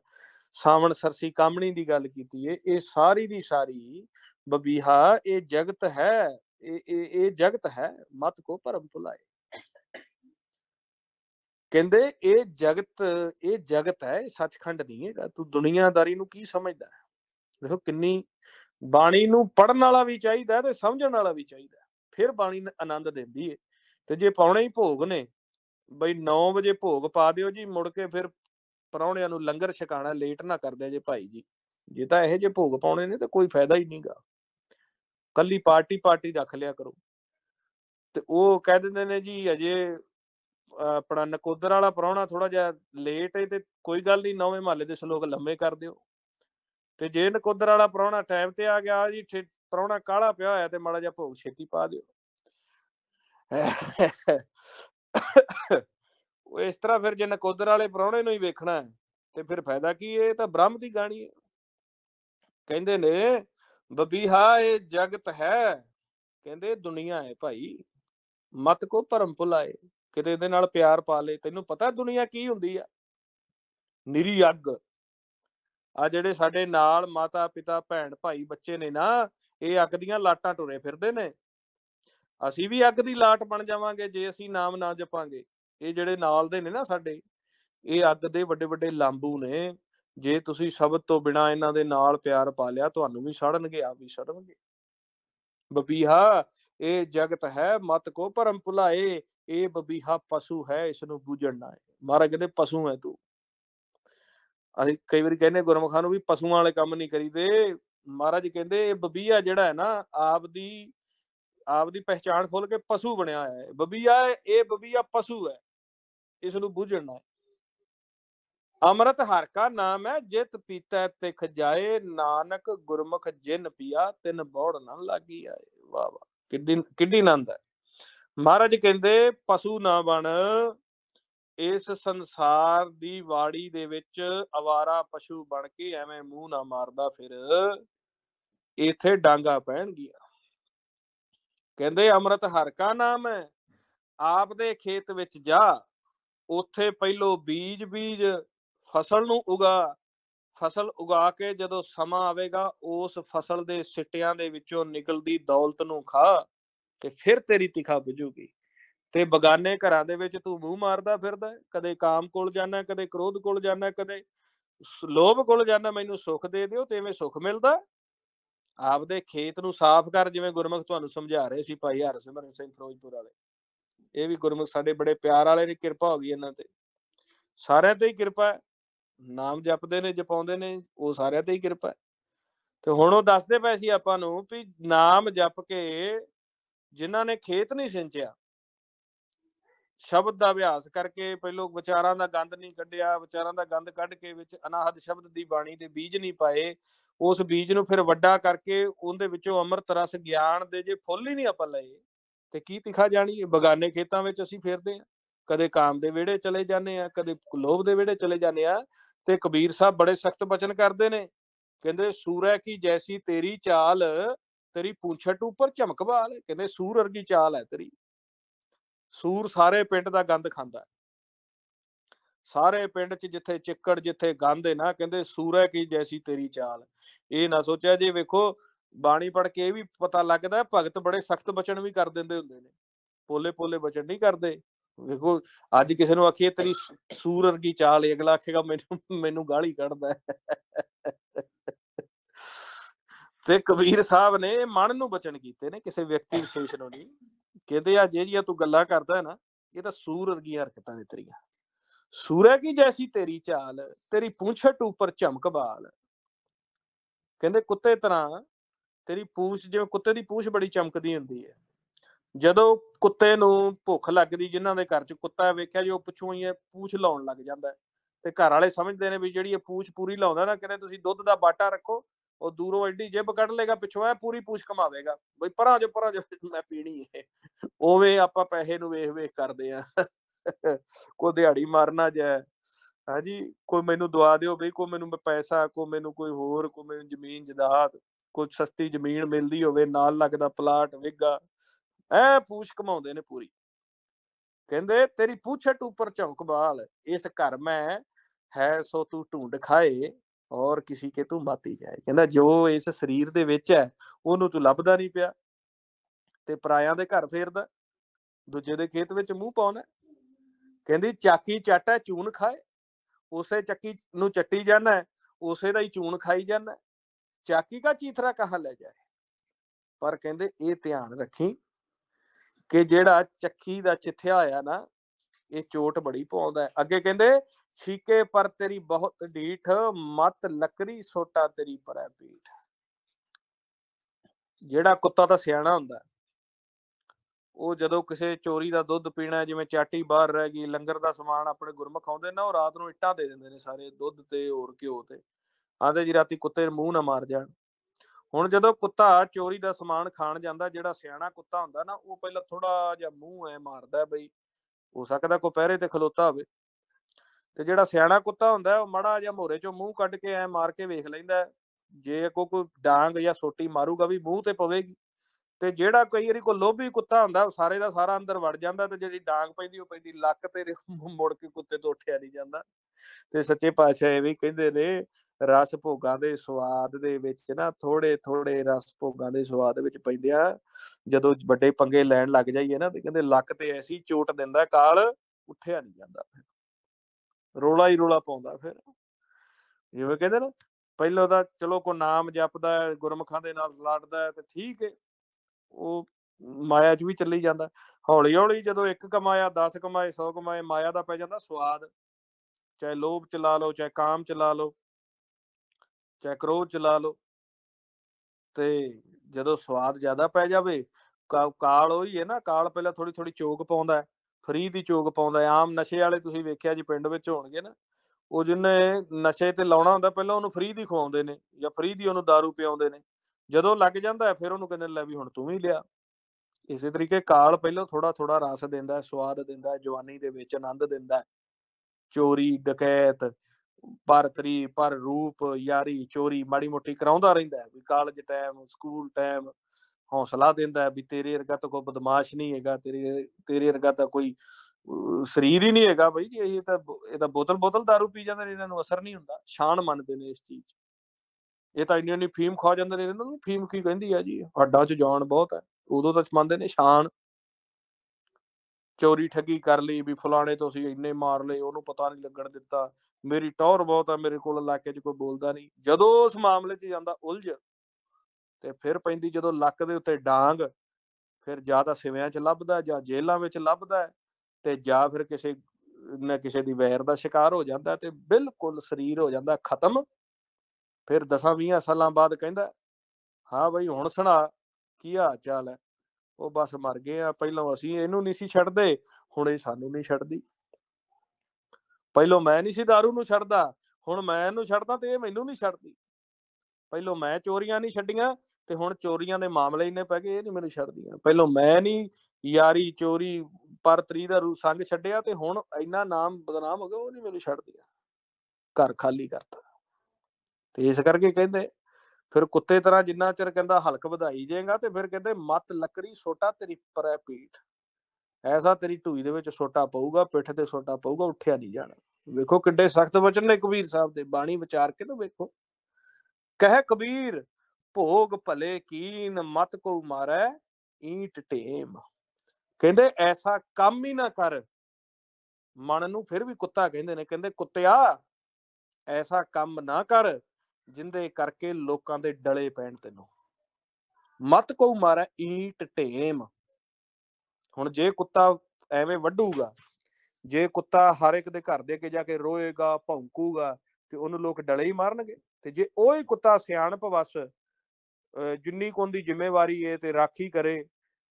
ਸਾਵਣ ਸਰਸੀ ਕਾਮਣੀ ਦੀ ਗੱਲ ਕੀਤੀ ਏ ਇਹ ਸਾਰੀ ਦੀ ਸਾਰੀ ਬਬੀਹਾ ਇਹ ਜਗਤ ਹੈ ਇਹ ਇਹ ਇਹ ਜਗਤ ਹੈ ਮਤ ਕੋ ਪਰਮ ਭੁਲਾਏ ਕਹਿੰਦੇ ਇਹ ਜਗਤ ਇਹ ਜਗਤ ਹੈ ਸੱਚਖੰਡ ਨਹੀਂ ਹੈਗਾ ਤੂੰ ਦੁਨੀਆਦਾਰੀ ਨੂੰ ਕੀ ਸਮਝਦਾ ਦੇਖੋ ਕਿੰਨੀ ਬਾਣੀ ਨੂੰ ਪੜਨ ਵਾਲਾ ਵੀ ਚਾਹੀਦਾ ਤੇ ਸਮਝਣ ਵਾਲਾ ਵੀ ਚਾਹੀਦਾ ਫਿਰ ਬਾਣੀ ਆਨੰਦ ਦਿੰਦੀ ਏ ਤੇ ਜੇ ਪਾਉਣੇ ਹੀ ਭੋਗ ਨੇ ਬਈ 9 ਵਜੇ ਭੋਗ ਪਾ ਦਿਓ ਜੀ ਮੁੜ ਕੇ ਫਿਰ ਪਰੌਣਿਆਂ ਨੂੰ ਲੰਗਰ ਛਕਾਣਾ ਲੇਟ ਨਾ ਕਰਦੇ ਜੇ ਭਾਈ ਜੀ ਜੇ ਤਾਂ ਇਹ ਜੇ ਭੋਗ ਪਾਉਣੇ ਨੇ ਤਾਂ ਕੋਈ ਫਾਇਦਾ ਹੀ ਨਹੀਂਗਾ ਕੱਲੀ ਪਾਰਟੀ ਪਾਰਟੀ ਰੱਖ ਲਿਆ ਕਰੋ ਤੇ ਉਹ ਕਹਿ ਦਿੰਦੇ ਨੇ ਜੀ ਅਜੇ ਆਪਣਾ ਨਕੋਦਰ ਵਾਲਾ ਪਰੌਣਾ ਥੋੜਾ ਜਿਹਾ ਲੇਟ ਹੈ ਤੇ ਕੋਈ ਗੱਲ ਨਹੀਂ ਨੌਵੇਂ ਮਹੱਲੇ ਦੇ ਸ਼ਲੋਕ ਲੰਮੇ ਕਰ ਦਿਓ ਤੇ ਜੇ ਨਕੋਦਰ ਵਾਲਾ ਪ੍ਰਾਹੁਣਾ ਟਾਈਮ ਤੇ ਆ ਗਿਆ ਜੀ ਪ੍ਰਾਹੁਣਾ ਕਾਲਾ ਪਿਆ ਹੋਇਆ ਤੇ ਮਾੜਾ ਜਿਹਾ ਭੋਗ ਛੇਤੀ ਪਾ ਦਿਓ ਉਹ ਇਸ ਤਰ੍ਹਾਂ ਫਿਰ ਜੇ ਨਕੋਦਰ ਵਾਲੇ ਪ੍ਰਾਹੁਣੇ ਨੂੰ ਹੀ ਵੇਖਣਾ ਤੇ ਫਿਰ ਫਾਇਦਾ ਕੀ ਇਹ ਤਾਂ ਬ੍ਰਹਮ ਦੀ ਗਾਣੀ ਹੈ ਕਹਿੰਦੇ ਨੇ ਬਬੀਹਾ ਇਹ ਜਗਤ ਹੈ ਕਹਿੰਦੇ ਦੁਨੀਆ ਹੈ ਭਾਈ ਮਤ ਕੋ ਭਰਮ ਭੁਲਾਏ ਕਿਤੇ ਇਹਦੇ ਨਾਲ ਪਿਆਰ ਪਾ ਲੇ ਤੈਨੂੰ ਪਤਾ ਦੁਨੀਆ ਕੀ ਹੁੰਦੀ ਆ ਨਿਰੀ ਅੱਗ ਆ ਜਿਹੜੇ ਸਾਡੇ ਨਾਲ ਮਾਤਾ ਪਿਤਾ ਭੈਣ ਭਾਈ ਬੱਚੇ ਨੇ ਨਾ ਇਹ ਅੱਗ ਦੀਆਂ ਲਾਟਾਂ ਟੁਰੇ ਫਿਰਦੇ ਨੇ ਅਸੀਂ ਵੀ ਅੱਗ ਦੀ ਲਾਟ ਬਣ ਜਾਵਾਂਗੇ ਜੇ ਅਸੀਂ ਨਾਮ ਨਾ ਜਪਾਂਗੇ ਇਹ ਜਿਹੜੇ ਨਾਲ ਦੇ ਨੇ ਨਾ ਸਾਡੇ ਇਹ ਅੱਗ ਦੇ ਵੱਡੇ ਵੱਡੇ ਲਾਂਬੂ ਨੇ ਜੇ ਤੁਸੀਂ ਸ਼ਬਦ ਤੋਂ ਬਿਨਾ ਇਹਨਾਂ ਦੇ ਨਾਲ ਪਿਆਰ ਪਾ ਲਿਆ ਤੁਹਾਨੂੰ ਵੀ ਸੜਨਗੇ ਆਪ ਵੀ ਸੜਨਗੇ ਬਬੀਹਾ ਇਹ ਜਗਤ ਹੈ ਮਤ ਕੋ ਪਰਮ ਭੁਲਾਏ ਇਹ ਬਬੀਹਾ ਪਸ਼ੂ ਹੈ ਇਸ ਨੂੰ ਬੂਝਣ ਨਾ ਹੈ ਮਹਾਰਾਜ ਕਹਿੰਦੇ ਪਸ਼ੂ ਹੈ ਤੂੰ ਅਸੀਂ ਕਈ ਵਾਰੀ ਕਹਿੰਦੇ ਗੁਰਮਖਾਂ ਨੂੰ ਵੀ ਪਸ਼ੂਆਂ ਵਾਲੇ ਕੰਮ ਨਹੀਂ ਕਰੀਦੇ ਮਹਾਰਾਜ ਕਹਿੰਦੇ ਇਹ ਬਬੀਆ ਜਿਹੜਾ ਹੈ ਨਾ ਆਪ ਦੀ ਆਪ ਦੀ ਪਹਿਚਾਣ ਖੋਲ ਕੇ ਪਸ਼ੂ ਬਣਿਆ ਹੈ ਬਬੀਆ ਇਹ ਬਬੀਆ ਪਸ਼ੂ ਹੈ ਇਸ ਨੂੰ ਬੁਝਣਾ ਅਮਰਤ ਹਰ ਕਾ ਨਾਮ ਹੈ ਜਿਤ ਪੀਤਾ ਤਿਖ ਜਾਏ ਨਾਨਕ ਗੁਰਮੁਖ ਜਿਨ ਪੀਆ ਤਿਨ ਬੋੜ ਨਾ ਲਾਗੀ ਆਏ ਵਾਹ ਵਾਹ ਕਿੱਡੀ ਕਿੱਡੀ ਆਨੰਦ ਹੈ ਮਹਾਰਾਜ ਕਹਿੰਦੇ ਪਸ਼ੂ ਨਾ ਬਣ ਇਸ ਸੰਸਾਰ ਦੀ ਬਾੜੀ ਦੇ ਵਿੱਚ ਅਵਾਰਾ ਪਸ਼ੂ ਬਣ ਕੇ ਐਵੇਂ ਮੂੰਹ ਨਾ ਮਾਰਦਾ ਫਿਰ ਇਥੇ ਡਾਂਗਾ ਪੈਣਗੀਆਂ ਕਹਿੰਦੇ ਅੰਮ੍ਰਿਤ ਹਰ ਕਾ ਨਾਮ ਹੈ ਆਪ ਦੇ ਖੇਤ ਵਿੱਚ ਜਾ ਉਥੇ ਪਹਿਲੋ ਬੀਜ ਬੀਜ ਫਸਲ ਨੂੰ ਉਗਾ ਫਸਲ ਉਗਾ ਕੇ ਜਦੋਂ ਸਮਾਂ ਆਵੇਗਾ ਉਸ ਫਸਲ ਦੇ ਸਿੱਟਿਆਂ ਦੇ ਵਿੱਚੋਂ ਨਿਕਲਦੀ ਦੌਲਤ ਨੂੰ ਖਾ ਤੇ ਫਿਰ ਤੇਰੀ ਤਿਖਾ ਬੁਝੂਗੀ ਤੇ ਬਗਾਨੇ ਘਰਾਂ ਦੇ ਵਿੱਚ ਤੂੰ ਮੂੰਹ ਮਾਰਦਾ ਫਿਰਦਾ ਕਦੇ ਕਾਮ ਕੋਲ ਜਾਣਾ ਕਦੇ ਕ੍ਰੋਧ ਕੋਲ ਜਾਣਾ ਕਦੇ ਲੋਭ ਕੋਲ ਜਾਣਾ ਮੈਨੂੰ ਸੁੱਖ ਦੇ ਦਿਓ ਤੇਵੇਂ ਸੁੱਖ ਮਿਲਦਾ ਆਪਦੇ ਖੇਤ ਨੂੰ ਸਾਫ਼ ਕਰ ਜਿਵੇਂ ਗੁਰਮੁਖ ਤੁਹਾਨੂੰ ਸਮਝਾ ਰਹੇ ਸੀ ਭਾਈ ਹਰਸਿਮਰਨ ਸਿੰਘ ਫਿਰੋਜ਼ਪੁਰ ਵਾਲੇ ਇਹ ਵੀ ਗੁਰਮੁਖ ਸਾਡੇ ਬੜੇ ਪਿਆਰ ਵਾਲੇ ਨੇ ਕਿਰਪਾ ਹੋ ਗਈ ਇਹਨਾਂ ਤੇ ਸਾਰਿਆਂ ਤੇ ਹੀ ਕਿਰਪਾ ਹੈ ਨਾਮ ਜਪਦੇ ਨੇ ਜਪਾਉਂਦੇ ਨੇ ਉਹ ਸਾਰਿਆਂ ਤੇ ਹੀ ਕਿਰਪਾ ਹੈ ਤੇ ਹੁਣ ਉਹ ਦੱਸਦੇ ਪਏ ਸੀ ਆਪਾਂ ਨੂੰ ਵੀ ਨਾਮ ਜਪ ਕੇ ਜਿਨ੍ਹਾਂ ਨੇ ਖੇਤ ਨਹੀਂ ਸਿੰਚਿਆ ਸ਼ਬਦ ਦਾ ਅਭਿਆਸ ਕਰਕੇ ਪਹਿਲੋ ਵਿਚਾਰਾਂ ਦਾ ਗੰਦ ਨਹੀਂ ਕੱਢਿਆ ਵਿਚਾਰਾਂ ਦਾ ਗੰਦ ਕੱਢ ਕੇ ਵਿੱਚ ਅਨਾਹਦ ਸ਼ਬਦ ਦੀ ਬਾਣੀ ਦੇ ਬੀਜ ਨਹੀਂ ਪਾਏ ਉਸ ਬੀਜ ਨੂੰ ਫਿਰ ਵੱਡਾ ਕਰਕੇ ਉਹਦੇ ਵਿੱਚੋਂ ਅੰਮ੍ਰਿਤ ਰਸ ਗਿਆਨ ਦੇ ਜੇ ਫੁੱਲ ਹੀ ਨਹੀਂ ਆਪਾਂ ਲਏ ਤੇ ਕੀ ਤਿਖਾ ਜਾਣੀ ਬਗਾਨੇ ਖੇਤਾਂ ਵਿੱਚ ਅਸੀਂ ਫੇਰਦੇ ਆ ਕਦੇ ਕਾਮ ਦੇ ਵਿਹੜੇ ਚਲੇ ਜਾਂਦੇ ਆ ਕਦੇ ਲੋਭ ਦੇ ਵਿਹੜੇ ਚਲੇ ਜਾਂਦੇ ਆ ਤੇ ਕਬੀਰ ਸਾਹਿਬ ਬੜੇ ਸਖਤ ਬਚਨ ਕਰਦੇ ਨੇ ਕਹਿੰਦੇ ਸੂਰੈ ਕੀ ਜੈਸੀ ਤੇਰੀ ਚਾਲ ਤੇਰੀ ਪੂਛਟ ਉੱਪਰ ਚਮਕਵਾਲ ਕਹਿੰਦੇ ਸੂਰ ਵਰਗੀ ਚਾਲ ਹੈ ਤੇਰੀ ਸੂਰ ਸਾਰੇ ਪਿੰਡ ਦਾ ਗੰਦ ਖਾਂਦਾ ਸਾਰੇ ਪਿੰਡ 'ਚ ਜਿੱਥੇ ਚਿੱਕੜ ਜਿੱਥੇ ਗੰਦ ਹੈ ਨਾ ਕਹਿੰਦੇ ਸੂਰ ਹੈ ਕੀ ਜੈਸੀ ਤੇਰੀ ਚਾਲ ਇਹ ਨਾ ਸੋਚਿਆ ਜੇ ਵੇਖੋ ਬਾਣੀ ਪੜ ਕੇ ਇਹ ਵੀ ਪਤਾ ਲੱਗਦਾ ਭਗਤ ਬੜੇ ਸਖਤ ਬਚਨ ਵੀ ਕਰ ਦਿੰਦੇ ਹੁੰਦੇ ਨੇ ਪੋਲੇ ਪੋਲੇ ਬਚਨ ਨਹੀਂ ਕਰਦੇ ਵੇਖੋ ਅੱਜ ਕਿਸੇ ਨੂੰ ਆਖੀਏ ਤੇਰੀ ਸੂਰ ਵਰਗੀ ਚਾਲ ਹੈ ਅਗਲਾ ਆਖੇਗਾ ਮੈਨੂੰ ਮੈਨੂੰ ਗਾਲੀ ਕੱਢਦਾ ਤੇ ਕਬੀਰ ਸਾਹਿਬ ਨੇ ਮਨ ਨੂੰ ਬਚਨ ਕੀਤੇ ਨੇ ਕਿਸੇ ਵਿਅਕਤੀ ਵਿਸ਼ੇਸ਼ ਨੂੰ ਨਹੀਂ ਕਹਿੰਦੇ ਆ ਜਿਹੜੀਆਂ ਤੂੰ ਗੱਲਾਂ ਕਰਦਾ ਨਾ ਇਹ ਤਾਂ ਸੂਰ ਵਰਗੀਆਂ ਹਰਕਤਾਂ ਨੇ ਤੇਰੀਆਂ ਸੂਰੈ ਕੀ ਜੈਸੀ ਤੇਰੀ ਚਾਲ ਤੇਰੀ ਪੂੰਛ ਉੱਪਰ ਚਮਕ ਬਾਲ ਕਹਿੰਦੇ ਕੁੱਤੇ ਤਰ੍ਹਾਂ ਤੇਰੀ ਪੂਛ ਜਿਵੇਂ ਕੁੱਤੇ ਦੀ ਪੂਛ ਬੜੀ ਚਮਕਦੀ ਹੁੰਦੀ ਹੈ ਜਦੋਂ ਕੁੱਤੇ ਨੂੰ ਭੁੱਖ ਲੱਗਦੀ ਜਿਨ੍ਹਾਂ ਦੇ ਘਰ 'ਚ ਕੁੱਤਾ ਵੇਖਿਆ ਜੋ ਪੁੱਛੋਂ ਹੀ ਪੂਛ ਲਾਉਣ ਲੱਗ ਜਾਂਦਾ ਤੇ ਘਰ ਵਾਲੇ ਸਮਝਦੇ ਨੇ ਵੀ ਜਿਹੜੀ ਇਹ ਪੂਛ ਪੂਰੀ ਲਾਉਂਦਾ ਨਾ ਕਹਿੰਦੇ ਤੁਸੀਂ ਦੁੱਧ ਦਾ ਬਾਟਾ ਰੱਖੋ ਉਹ ਦੂਰੋਂ ਐਡੀ ਜਿੱਬ ਕੱਢ ਲੇਗਾ ਪਿੱਛੋਂ ਐ ਪੂਰੀ ਪੂਛ ਕਮਾਵੇਗਾ ਬਈ ਪਰਾਂ ਜੋ ਪਰਾਂ ਜੋ ਮੈਂ ਪੀਣੀ ਹੈ ਓਵੇਂ ਆਪਾਂ ਪੈਸੇ ਨੂੰ ਵੇਖ ਵੇਖ ਕਰਦੇ ਆ ਕੋ ਦਿਹਾੜੀ ਮਾਰਨਾ ਜੈ ਹਾਂਜੀ ਕੋਈ ਮੈਨੂੰ ਦਵਾ ਦਿਓ ਬਈ ਕੋ ਮੈਨੂੰ ਪੈਸਾ ਕੋ ਮੈਨੂੰ ਕੋਈ ਹੋਰ ਕੋ ਮੈਨੂੰ ਜ਼ਮੀਨ ਜਦਾਦ ਕੋਈ ਸਸਤੀ ਜ਼ਮੀਨ ਮਿਲਦੀ ਹੋਵੇ ਨਾਲ ਲੱਗਦਾ ਪਲਾਟ ਵਿਗਾ ਐ ਪੂਛ ਕਮਾਉਂਦੇ ਨੇ ਪੂਰੀ ਕਹਿੰਦੇ ਤੇਰੀ ਪੂਛਟ ਉੱਪਰ ਝੌਂਕਬਾਲ ਇਸ ਘਰ ਮੈਂ ਹੈ ਸੋ ਤੂੰ ਢੂੰਡ ਖਾਏ ਔਰ ਕਿਸੇ ਕੇ ਤੂੰ ਮਾਤੀ ਜਾਏ ਕਹਿੰਦਾ ਜੋ ਇਸ ਸਰੀਰ ਦੇ ਵਿੱਚ ਹੈ ਉਹਨੂੰ ਤੂੰ ਲੱਭਦਾ ਨਹੀਂ ਪਿਆ ਤੇ ਪਰਾਇਆਂ ਦੇ ਘਰ ਫੇਰਦਾ ਦੂਜੇ ਦੇ ਖੇਤ ਵਿੱਚ ਮੂੰਹ ਪਾਉਣਾ ਕਹਿੰਦੀ ਚਾਕੀ ਚਾਟਾ ਚੂਨ ਖਾਏ ਉਸੇ ਚੱਕੀ ਨੂੰ ਚੱਟੀ ਜਾਣਾ ਉਸੇ ਦਾ ਹੀ ਚੂਨ ਖਾਈ ਜਾਣਾ ਚਾਕੀ ਦਾ ਚੀਥਰਾ ਕਹਾਂ ਲੈ ਜਾਏ ਪਰ ਕਹਿੰਦੇ ਇਹ ਧਿਆਨ ਰੱਖੀ ਕਿ ਜਿਹੜਾ ਚੱਕੀ ਦਾ ਚਿੱਥਿਆ ਹੋਇਆ ਨਾ ਇਹ ਚੋਟ ਬੜੀ ਪਾਉਂਦਾ ਅੱਗੇ ਕਹਿੰਦੇ ਛੀਕੇ ਪਰ ਤੇਰੀ ਬਹੁਤ ਢੀਠ ਮਤ ਲੱਕਰੀ ਸੋਟਾ ਤੇਰੀ ਪਰੈ ਪੀਠ ਜਿਹੜਾ ਕੁੱਤਾ ਤਾਂ ਸਿਆਣਾ ਹੁੰਦਾ ਉਹ ਜਦੋਂ ਕਿਸੇ ਚੋਰੀ ਦਾ ਦੁੱਧ ਪੀਣਾ ਜਿਵੇਂ ਚਾਟੀ ਬਾਹਰ ਰਹਿ ਗਈ ਲੰਗਰ ਦਾ ਸਮਾਨ ਆਪਣੇ ਗੁਰਮਖ ਆਉਂਦੇ ਨਾ ਉਹ ਰਾਤ ਨੂੰ ਇੱਟਾਂ ਦੇ ਦਿੰਦੇ ਨੇ ਸਾਰੇ ਦੁੱਧ ਤੇ ਹੋਰ ਘਿਓ ਤੇ ਆਂਦੇ ਜੀ ਰਾਤੀ ਕੁੱਤੇ ਨੂੰ ਮੂੰਹ ਨਾ ਮਾਰ ਜਾਣ ਹੁਣ ਜਦੋਂ ਕੁੱਤਾ ਚੋਰੀ ਦਾ ਸਮਾਨ ਖਾਣ ਜਾਂਦਾ ਜਿਹੜਾ ਸਿਆਣਾ ਕੁੱਤਾ ਹੁੰਦਾ ਨਾ ਉਹ ਪਹਿਲਾਂ ਥੋੜਾ ਜਿਹਾ ਮੂੰਹ ਐ ਮਾਰਦਾ ਬਈ ਹੋ ਸਕਦਾ ਕੋ ਪਹਿਰੇ ਤੇ ਖਲੋਤਾ ਹੋਵੇ ਤੇ ਜਿਹੜਾ ਸਿਆਣਾ ਕੁੱਤਾ ਹੁੰਦਾ ਉਹ ਮੜਾ ਜਾਂ ਮੋਰੇ ਚੋਂ ਮੂੰਹ ਕੱਢ ਕੇ ਐ ਮਾਰ ਕੇ ਵੇਖ ਲੈਂਦਾ ਜੇ ਕੋ ਕੋ ਡਾਂਗ ਜਾਂ ਸੋਟੀ ਮਾਰੂਗਾ ਵੀ ਮੂੰਹ ਤੇ ਪਵੇਗੀ ਤੇ ਜਿਹੜਾ ਕਈ ਵਾਰੀ ਕੋ ਲੋਭੀ ਕੁੱਤਾ ਹੁੰਦਾ ਉਹ ਸਾਰੇ ਦਾ ਸਾਰਾ ਅੰਦਰ ਵੜ ਜਾਂਦਾ ਤੇ ਜਿਹੜੀ ਡਾਂਗ ਪੈਂਦੀ ਉਹ ਪੈਂਦੀ ਲੱਕ ਤੇ ਮੁੜ ਕੇ ਕੁੱਤੇ ਤੋਂ ਉੱਠਿਆ ਨਹੀਂ ਜਾਂਦਾ ਤੇ ਸੱਚੇ ਪਾਤਸ਼ਾਹ ਇਹ ਵੀ ਕਹਿੰਦੇ ਨੇ ਰਸ ਭੋਗਾਂ ਦੇ ਸਵਾਦ ਦੇ ਵਿੱਚ ਨਾ ਥੋੜੇ ਥੋੜੇ ਰਸ ਭੋਗਾਂ ਦੇ ਸਵਾਦ ਵਿੱਚ ਪੈਂਦੇ ਆ ਜਦੋਂ ਵੱਡੇ ਪੰਗੇ ਲੈਣ ਲੱਗ ਜਾਈਏ ਨਾ ਤੇ ਕਹਿੰਦੇ ਲੱਕ ਤੇ ਐਸੀ ਚੋਟ ਦਿੰਦਾ ਕਾਲ ਉੱਠਿਆ ਨਹੀਂ ਜਾਂਦਾ ਰੋਲਾ ਹੀ ਰੋਲਾ ਪਾਉਂਦਾ ਫਿਰ ਜਿਵੇਂ ਕਹਿੰਦੇ ਨਾ ਪਹਿਲਾਂ ਤਾਂ ਚਲੋ ਕੋ ਨਾਮ ਜਪਦਾ ਹੈ ਗੁਰਮਖਾਂ ਦੇ ਨਾਲ ਲੜਦਾ ਹੈ ਤੇ ਠੀਕ ਹੈ ਉਹ ਮਾਇਆ 'ਚ ਵੀ ਚੱਲੀ ਜਾਂਦਾ ਹੌਲੀ ਹੌਲੀ ਜਦੋਂ ਇੱਕ ਕਮਾਇਆ 10 ਕਮਾਏ 100 ਕਮਾਏ ਮਾਇਆ ਦਾ ਪੈ ਜਾਂਦਾ ਸਵਾਦ ਚਾਹੇ ਲੋਭ ਚ ਲਾ ਲਓ ਚਾਹੇ ਕਾਮ ਚ ਲਾ ਲਓ ਚਾਹੇ ਕ੍ਰੋਧ ਲਾ ਲਓ ਤੇ ਜਦੋਂ ਸਵਾਦ ਜ਼ਿਆਦਾ ਪੈ ਜਾਵੇ ਕਾਲ ਹੋਈ ਹੈ ਨਾ ਕਾਲ ਪਹਿਲਾਂ ਥੋੜੀ ਥੋੜੀ ਚੋਕ ਪਾਉਂਦਾ ਫਰੀ ਦੀ ਚੋਗ ਪਾਉਂਦਾ ਆਮ ਨਸ਼ੇ ਵਾਲੇ ਤੁਸੀਂ ਵੇਖਿਆ ਜੀ ਪਿੰਡ ਵਿੱਚ ਹੋਣਗੇ ਨਾ ਉਹ ਜਿਹਨੇ ਨਸ਼ੇ ਤੇ ਲਾਉਣਾ ਹੁੰਦਾ ਪਹਿਲਾਂ ਉਹਨੂੰ ਫਰੀ ਦੀ ਖਵਾਉਂਦੇ ਨੇ ਜਾਂ ਫਰੀ ਦੀ ਉਹਨੂੰ दारू ਪਿਆਉਂਦੇ ਨੇ ਜਦੋਂ ਲੱਗ ਜਾਂਦਾ ਫਿਰ ਉਹਨੂੰ ਕਹਿੰਦੇ ਲੈ ਵੀ ਹੁਣ ਤੂੰ ਵੀ ਲਿਆ ਇਸੇ ਤਰੀਕੇ ਕਾਲ ਪਹਿਲਾਂ ਥੋੜਾ ਥੋੜਾ ਰਸ ਦਿੰਦਾ ਸਵਾਦ ਦਿੰਦਾ ਜਵਾਨੀ ਦੇ ਵਿੱਚ ਆਨੰਦ ਦਿੰਦਾ ਚੋਰੀ ਡਕੈਤ ਪਰਤਰੀ ਪਰ ਰੂਪ ਯਾਰੀ ਚੋਰੀ ਮਾੜੀ ਮੋਟੀ ਕਰਾਉਂਦਾ ਰਹਿੰਦਾ ਵੀ ਕਾਲਜ ਟਾਈਮ ਸਕੂਲ ਟਾਈਮ ਹੌਸਲਾ ਦਿੰਦਾ ਹੈ ਵੀ ਤੇਰੇ ਵਰਗਾ ਤਾਂ ਕੋਈ ਬਦਮਾਸ਼ ਨਹੀਂ ਹੈਗਾ ਤੇਰੇ ਤੇਰੇ ਵਰਗਾ ਤਾਂ ਕੋਈ ਸਰੀਰ ਹੀ ਨਹੀਂ ਹੈਗਾ ਬਈ ਜੀ ਇਹ ਤਾਂ ਇਹ ਤਾਂ ਬੋਤਲ ਬੋਤਲ दारू ਪੀ ਜਾਂਦੇ ਨੇ ਇਹਨਾਂ ਨੂੰ ਅਸਰ ਨਹੀਂ ਹੁੰਦਾ ਸ਼ਾਨ ਮੰਨਦੇ ਨੇ ਇਸ ਚੀਜ਼ ਇਹ ਤਾਂ ਇੰਨੀ ਇੰਨੀ ਫੀਮ ਖਾ ਜਾਂਦੇ ਨੇ ਇਹਨਾਂ ਨੂੰ ਫੀਮ ਕੀ ਕਹਿੰਦੀ ਆ ਜੀ ਹੱਡਾਂ 'ਚ ਜਾਨ ਬਹੁਤ ਹੈ ਉਦੋਂ ਤਾਂ ਮੰਨਦੇ ਨੇ ਸ਼ਾਨ ਚੋਰੀ ਠੱਗੀ ਕਰ ਲਈ ਵੀ ਫਲਾਣੇ ਤੋਂ ਅਸੀਂ ਇੰਨੇ ਮਾਰ ਲਏ ਉਹਨੂੰ ਪਤਾ ਨਹੀਂ ਲੱਗਣ ਦਿੱਤਾ ਮੇਰੀ ਟੌਰ ਬਹੁਤ ਆ ਮੇਰੇ ਕੋਲ ਇਲਾਕੇ 'ਚ ਕੋਈ ਬੋਲਦਾ ਨਹੀਂ ਜਦੋਂ ਉਸ ਮਾਮਲੇ 'ਚ ਜਾਂਦਾ ਉਲਝ ਤੇ ਫਿਰ ਪੈਂਦੀ ਜਦੋਂ ਲੱਕ ਦੇ ਉੱਤੇ ਡਾਂਗ ਫਿਰ ਜਾਂ ਤਾਂ ਸਿਵਿਆਂ 'ਚ ਲੱਭਦਾ ਜਾਂ ਜੇਲ੍ਹਾਂ ਵਿੱਚ ਲੱਭਦਾ ਤੇ ਜਾਂ ਫਿਰ ਕਿਸੇ ਨਾ ਕਿਸੇ ਦੀ ਵੈਰ ਦਾ ਸ਼ਿਕਾਰ ਹੋ ਜਾਂਦਾ ਤੇ ਬਿਲਕੁਲ ਸਰੀਰ ਹੋ ਜਾਂਦਾ ਖਤਮ ਫਿਰ 10-20 ਸਾਲਾਂ ਬਾਅਦ ਕਹਿੰਦਾ ਹਾਂ ਬਈ ਹੁਣ ਸੁਣਾ ਕੀ ਹਾਲ ਚਾਲ ਹੈ ਉਹ ਬਸ ਮਰ ਗਏ ਆ ਪਹਿਲਾਂ ਅਸੀਂ ਇਹਨੂੰ ਨਹੀਂ ਸੀ ਛੱਡਦੇ ਹੁਣ ਇਹ ਸਾਨੂੰ ਨਹੀਂ ਛੱਡਦੀ ਪਹਿਲਾਂ ਮੈਂ ਨਹੀਂ ਸੀ दारू ਨੂੰ ਛੱਡਦਾ ਹੁਣ ਮੈਂ ਇਹਨੂੰ ਛੱਡਦਾ ਤੇ ਇਹ ਮੈਨੂੰ ਨਹੀਂ ਛੱਡਦੀ ਪਹਿਲਾਂ ਮੈਂ ਚੋਰੀਆਂ ਨਹੀਂ ਛੱਡੀਆਂ ਤੇ ਹੁਣ ਚੋਰੀਆਂ ਦੇ ਮਾਮਲੇ ਇੰਨੇ ਪੈ ਗਏ ਇਹ ਨਹੀਂ ਮੈਨੂੰ ਛੱਡਦੀਆਂ ਪਹਿਲਾਂ ਮੈਂ ਨਹੀਂ ਯਾਰੀ ਚੋਰੀ ਪਰ ਤਰੀ ਦਾ ਸੰਗ ਛੱਡਿਆ ਤੇ ਹੁਣ ਇੰਨਾ ਨਾਮ ਬਦਨਾਮ ਹੋ ਗਿਆ ਉਹ ਨਹੀਂ ਮੈਨੂੰ ਛੱਡਦੀਆਂ ਘਰ ਖਾਲੀ ਕਰਤਾ ਤੇ ਇਸ ਕਰਕੇ ਕਹਿੰਦੇ ਫਿਰ ਕੁੱਤੇ ਤਰ੍ਹਾਂ ਜਿੰਨਾ ਚਿਰ ਕਹਿੰਦਾ ਹਲਕ ਵਧਾਈ ਜਾਏਗਾ ਤੇ ਫਿਰ ਕਹਿੰਦੇ ਮਤ ਲੱਕਰੀ ਸੋਟਾ ਤੇਰੀ ਪਰੇ ਪੀਠ ਐਸਾ ਤੇਰੀ ਢੂਈ ਦੇ ਵਿੱਚ ਸੋਟਾ ਪਊਗਾ ਪਿੱਠ ਤੇ ਸੋਟਾ ਪਊਗਾ ਉੱਠਿਆ ਨਹੀਂ ਜਾਣਾ ਵੇਖੋ ਕਿੱਡੇ ਸਖਤ ਬਚਨ ਨੇ ਕਬੀਰ ਸਾਹਿਬ ਦੇ ਬਾਣੀ ਵਿਚਾਰ ਕੇ ਤਾਂ ਵੇਖੋ ਕਹੇ ਕਬੀਰ ਭੋਗ ਭਲੇ ਕੀਨ ਮਤ ਕੋ ਮਾਰੈ ਈਟ ਟੇਮ ਕਹਿੰਦੇ ਐਸਾ ਕੰਮ ਹੀ ਨਾ ਕਰ ਮਨ ਨੂੰ ਫਿਰ ਵੀ ਕੁੱਤਾ ਕਹਿੰਦੇ ਨੇ ਕਹਿੰਦੇ ਕੁੱਤਿਆ ਐਸਾ ਕੰਮ ਨਾ ਕਰ ਜਿੰਦੇ ਕਰਕੇ ਲੋਕਾਂ ਦੇ ਡਲੇ ਪੈਣ ਤੈਨੂੰ ਮਤ ਕੋ ਮਾਰੈ ਈਟ ਟੇਮ ਹੁਣ ਜੇ ਕੁੱਤਾ ਐਵੇਂ ਵੱਢੂਗਾ ਜੇ ਕੁੱਤਾ ਹਰ ਇੱਕ ਦੇ ਘਰ ਦੇ ਕੇ ਜਾ ਕੇ ਰੋਏਗਾ ਭੌਂਕੂਗਾ ਤੇ ਉਹਨੂੰ ਲੋਕ ਡਲੇ ਹੀ ਮਾਰਨਗੇ ਤੇ ਜੇ ਉਹ ਹੀ ਕੁੱਤਾ ਸਿਆਣਪ ਵਸ ਜਿੰਨੀ ਕੋਣ ਦੀ ਜ਼ਿੰਮੇਵਾਰੀ ਹੈ ਤੇ ਰਾਖੀ ਕਰੇ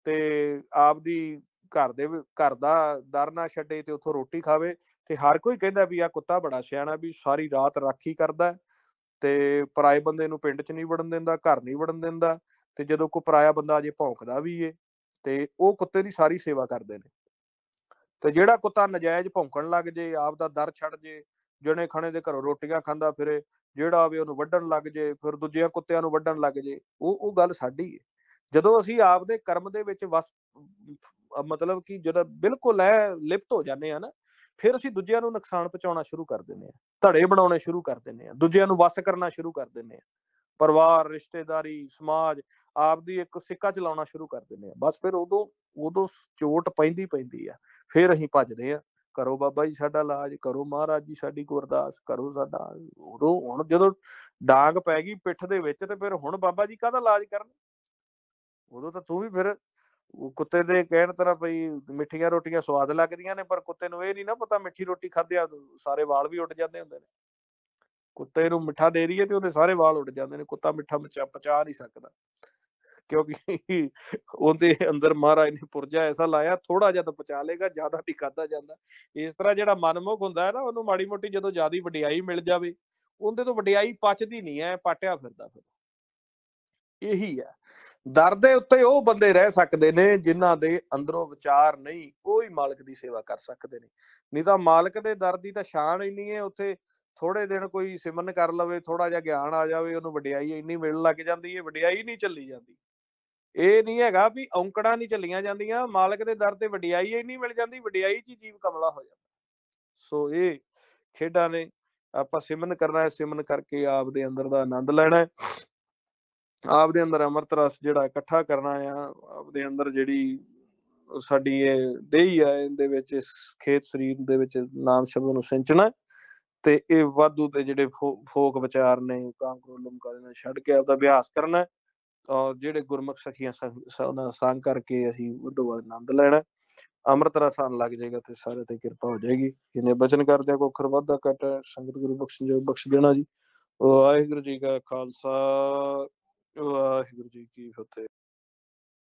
ਤੇ ਆਪ ਦੀ ਘਰ ਦੇ ਘਰ ਦਾ ਦਰ ਨਾ ਛੱਡੇ ਤੇ ਉੱਥੋਂ ਰੋਟੀ ਖਾਵੇ ਤੇ ਹਰ ਕੋਈ ਕਹਿੰਦਾ ਵੀ ਆ ਕੁੱਤਾ ਬੜਾ ਸਿਆਣਾ ਵੀ ਸਾਰੀ ਰਾਤ ਰਾਖੀ ਕਰਦਾ ਤੇ ਪਰਾਏ ਬੰਦੇ ਨੂੰ ਪਿੰਡ 'ਚ ਨਹੀਂ ਵੜਨ ਦਿੰਦਾ ਘਰ ਨਹੀਂ ਵੜਨ ਦਿੰਦਾ ਤੇ ਜਦੋਂ ਕੋਈ ਪਰਾਇਆ ਬੰਦਾ ਅਜੇ ਭੌਂਕਦਾ ਵੀ ਏ ਤੇ ਉਹ ਕੁੱਤੇ ਦੀ ਸਾਰੀ ਸੇਵਾ ਕਰਦੇ ਨੇ ਤੇ ਜਿਹੜਾ ਕੁੱਤਾ ਨਜਾਇਜ਼ ਭੌਂਕਣ ਲੱਗ ਜੇ ਆਪ ਦਾ ਦਰ ਛੱਡ ਜੇ ਜਣੇ ਖਣੇ ਦੇ ਘਰੋਂ ਰੋਟੀਆਂ ਖਾਂਦਾ ਫਿਰੇ ਜਿਹੜਾ ਆਵੇ ਉਹਨੂੰ ਵੱਢਣ ਲੱਗ ਜੇ ਫਿਰ ਦੂਜਿਆਂ ਕੁੱਤਿਆਂ ਨੂੰ ਵੱਢਣ ਲੱਗ ਜੇ ਉਹ ਉਹ ਗੱਲ ਸਾਡੀ ਹੈ ਜਦੋਂ ਅਸੀਂ ਆਪਦੇ ਕਰਮ ਦੇ ਵਿੱਚ ਵਸ ਮਤਲਬ ਕਿ ਜਦੋਂ ਬਿਲਕੁਲ ਐ ਲਿਪਤ ਹੋ ਜਾਂਦੇ ਆ ਨਾ ਫਿਰ ਅਸੀਂ ਦੂਜਿਆਂ ਨੂੰ ਨੁਕਸਾਨ ਪਹੁੰਚਾਉਣਾ ਸ਼ੁਰੂ ਕਰ ਦਿੰਦੇ ਆ ਧੜੇ ਬਣਾਉਣੇ ਸ਼ੁਰੂ ਕਰ ਦਿੰਦੇ ਆ ਦੂਜਿਆਂ ਨੂੰ ਵਸ ਕਰਨਾ ਸ਼ੁਰੂ ਕਰ ਦਿੰਦੇ ਆ ਪਰਿਵਾਰ ਰਿਸ਼ਤੇਦਾਰੀ ਸਮਾਜ ਆਪਦੀ ਇੱਕ ਸਿੱਕਾ ਚਲਾਉਣਾ ਸ਼ੁਰੂ ਕਰ ਦਿੰਦੇ ਆ ਬਸ ਫਿਰ ਉਦੋਂ ਉਦੋਂ ਚੋਟ ਪੈਂਦੀ ਪੈਂਦੀ ਆ ਫਿਰ ਅਸੀਂ ਭੱਜਦੇ ਆ ਕਰੋ ਬਾਬਾ ਜੀ ਸਾਡਾ ਇਲਾਜ ਕਰੋ ਮਹਾਰਾਜ ਜੀ ਸਾਡੀ ਗੁਰਦਾਸ ਕਰੋ ਸਾਡਾ ਉਦੋਂ ਹੁਣ ਜਦੋਂ ਡਾਂਗ ਪੈ ਗਈ ਪਿੱਠ ਦੇ ਵਿੱਚ ਤੇ ਫਿਰ ਹੁਣ ਬਾਬਾ ਜੀ ਕਾਹਦਾ ਇਲਾਜ ਕਰਨ ਉਦੋਂ ਤਾਂ ਤੂੰ ਵੀ ਫਿਰ ਕੁੱਤੇ ਦੇ ਕਹਿਣ ਤਰ੍ਹਾਂ ਭਈ ਮਿੱਠੀਆਂ ਰੋਟੀਆਂ ਸਵਾਦ ਲੱਗਦੀਆਂ ਨੇ ਪਰ ਕੁੱਤੇ ਨੂੰ ਇਹ ਨਹੀਂ ਨਾ ਪਤਾ ਮਿੱਠੀ ਰੋਟੀ ਖਾਦਿਆ ਸਾਰੇ ਵਾਲ ਵੀ ਉੱਡ ਜਾਂਦੇ ਹੁੰਦੇ ਨੇ ਕੁੱਤੇ ਨੂੰ ਮਿੱਠਾ ਦੇ ਰਹੀਏ ਤੇ ਉਹਦੇ ਸਾਰੇ ਵਾਲ ਉੱਡ ਜਾਂਦੇ ਨੇ ਕੁੱਤਾ ਮਿੱਠਾ ਪਚਾ ਨਹੀਂ ਸਕਦਾ ਕਿਉਂਕਿ ਉਹਦੇ ਅੰਦਰ ਮਹਾਰਾਜ ਨੇ ਪੁਰਜਾ ਐਸਾ ਲਾਇਆ ਥੋੜਾ ਜਿਹਾ ਤਾਂ ਪਚਾ ਲੇਗਾ ਜ਼ਿਆਦਾ ਨਹੀਂ ਖਾਦਾ ਜਾਂਦਾ ਇਸ ਤਰ੍ਹਾਂ ਜਿਹੜਾ ਮਨਮੁਖ ਹੁੰਦਾ ਹੈ ਨਾ ਉਹਨੂੰ ਮਾੜੀ ਮੋਟੀ ਜਦੋਂ ਜ਼ਿਆਦੀ ਵਡਿਆਈ ਮਿਲ ਜਾਵੇ ਉਹਦੇ ਤੋਂ ਵਡਿਆਈ ਪਚਦੀ ਨਹੀਂ ਐ ਪਾਟਿਆ ਫਿਰਦਾ ਫਿਰ ਇਹੀ ਆ ਦਰ ਦੇ ਉੱਤੇ ਉਹ ਬੰਦੇ ਰਹਿ ਸਕਦੇ ਨੇ ਜਿਨ੍ਹਾਂ ਦੇ ਅੰਦਰੋਂ ਵਿਚਾਰ ਨਹੀਂ ਉਹ ਹੀ ਮਾਲਕ ਦੀ ਸੇਵਾ ਕਰ ਸਕਦੇ ਨੇ ਨਹੀਂ ਤਾਂ ਮਾਲਕ ਦੇ ਦਰ ਦੀ ਤਾਂ ਸ਼ਾਨ ਹੀ ਨਹੀਂ ਹੈ ਉੱਥੇ ਥੋੜੇ ਦਿਨ ਕੋਈ ਸਿਮਰਨ ਕਰ ਲਵੇ ਥੋੜਾ ਜਿਹਾ ਗਿਆਨ ਆ ਜਾਵੇ ਉਹਨੂੰ ਵਡਿਆਈ ਇੰਨੀ ਮਿਲਣ ਲੱਗ ਜਾਂਦੀ ਹੈ ਵਡਿਆਈ ਨਹੀਂ ਚੱਲੀ ਜਾਂਦੀ ਇਹ ਨਹੀਂ ਹੈਗਾ ਵੀ ਔਂਕੜਾਂ ਨਹੀਂ ਚੱਲੀਆਂ ਜਾਂਦੀਆਂ ਮਾਲਕ ਦੇ ਦਰ ਤੇ ਵਡਿਆਈ ਹੀ ਨਹੀਂ ਮਿਲ ਜਾਂਦੀ ਵਡਿਆਈ 'ਚ ਜੀਵ ਕਮਲਾ ਹੋ ਜਾਂਦਾ ਸੋ ਇਹ ਖੇਡਾਂ ਨੇ ਆਪਾਂ ਸਿਮਨ ਕਰਨਾ ਹੈ ਸਿਮਨ ਕਰਕੇ ਆਪ ਦੇ ਅੰਦਰ ਦਾ ਆਨੰਦ ਲੈਣਾ ਹੈ ਆਪ ਦੇ ਅੰਦਰ ਅਮਰਤ ਰਸ ਜਿਹੜਾ ਇਕੱਠਾ ਕਰਨਾ ਆ ਆਪ ਦੇ ਅੰਦਰ ਜਿਹੜੀ ਸਾਡੀ ਇਹ ਦੇਹੀ ਆ ਇਹਦੇ ਵਿੱਚ ਇਸ ਖੇਤ ਸਰੀਰ ਦੇ ਵਿੱਚ ਨਾਮ ਸ਼ਬਦ ਨੂੰ ਸਿੰਚਣਾ ਤੇ ਇਹ ਵਾਧੂ ਦੇ ਜਿਹੜੇ ਫੋਕ ਵਿਚਾਰ ਨੇ ਕਾਂਕਰੋਲਮ ਕਰਨਾ ਛੱਡ ਕੇ ਆਪਦਾ ਅਭਿਆਸ ਕਰਨਾ ਜਿਹੜੇ ਗੁਰਮੁਖ ਸਖੀਆਂ ਉਹਨਾਂ ਸੰਗ ਕਰਕੇ ਅਸੀਂ ਉਦੋਂ ਬਾਅਦ ਆਨੰਦ ਲੈਣਾ ਅੰਮ੍ਰਿਤ ਰਸ ਲੱਗ ਜਾਏਗਾ ਤੇ ਸਾਰੇ ਤੇ ਕਿਰਪਾ ਹੋ ਜਾਏਗੀ ਇਹਨੇ ਬਚਨ ਕਰਦਿਆ ਕੋ ਅੱਖਰ ਵਾਧਾ ਘਟ ਸੰਗਤ ਗੁਰੂ ਬਖਸ਼ ਜੋ ਬਖਸ਼ ਦੇਣਾ ਜੀ ਵਾਹਿਗੁਰੂ ਜੀ ਕਾ ਖਾਲਸਾ ਵਾਹਿਗੁਰੂ ਜੀ ਕੀ ਫਤਿਹ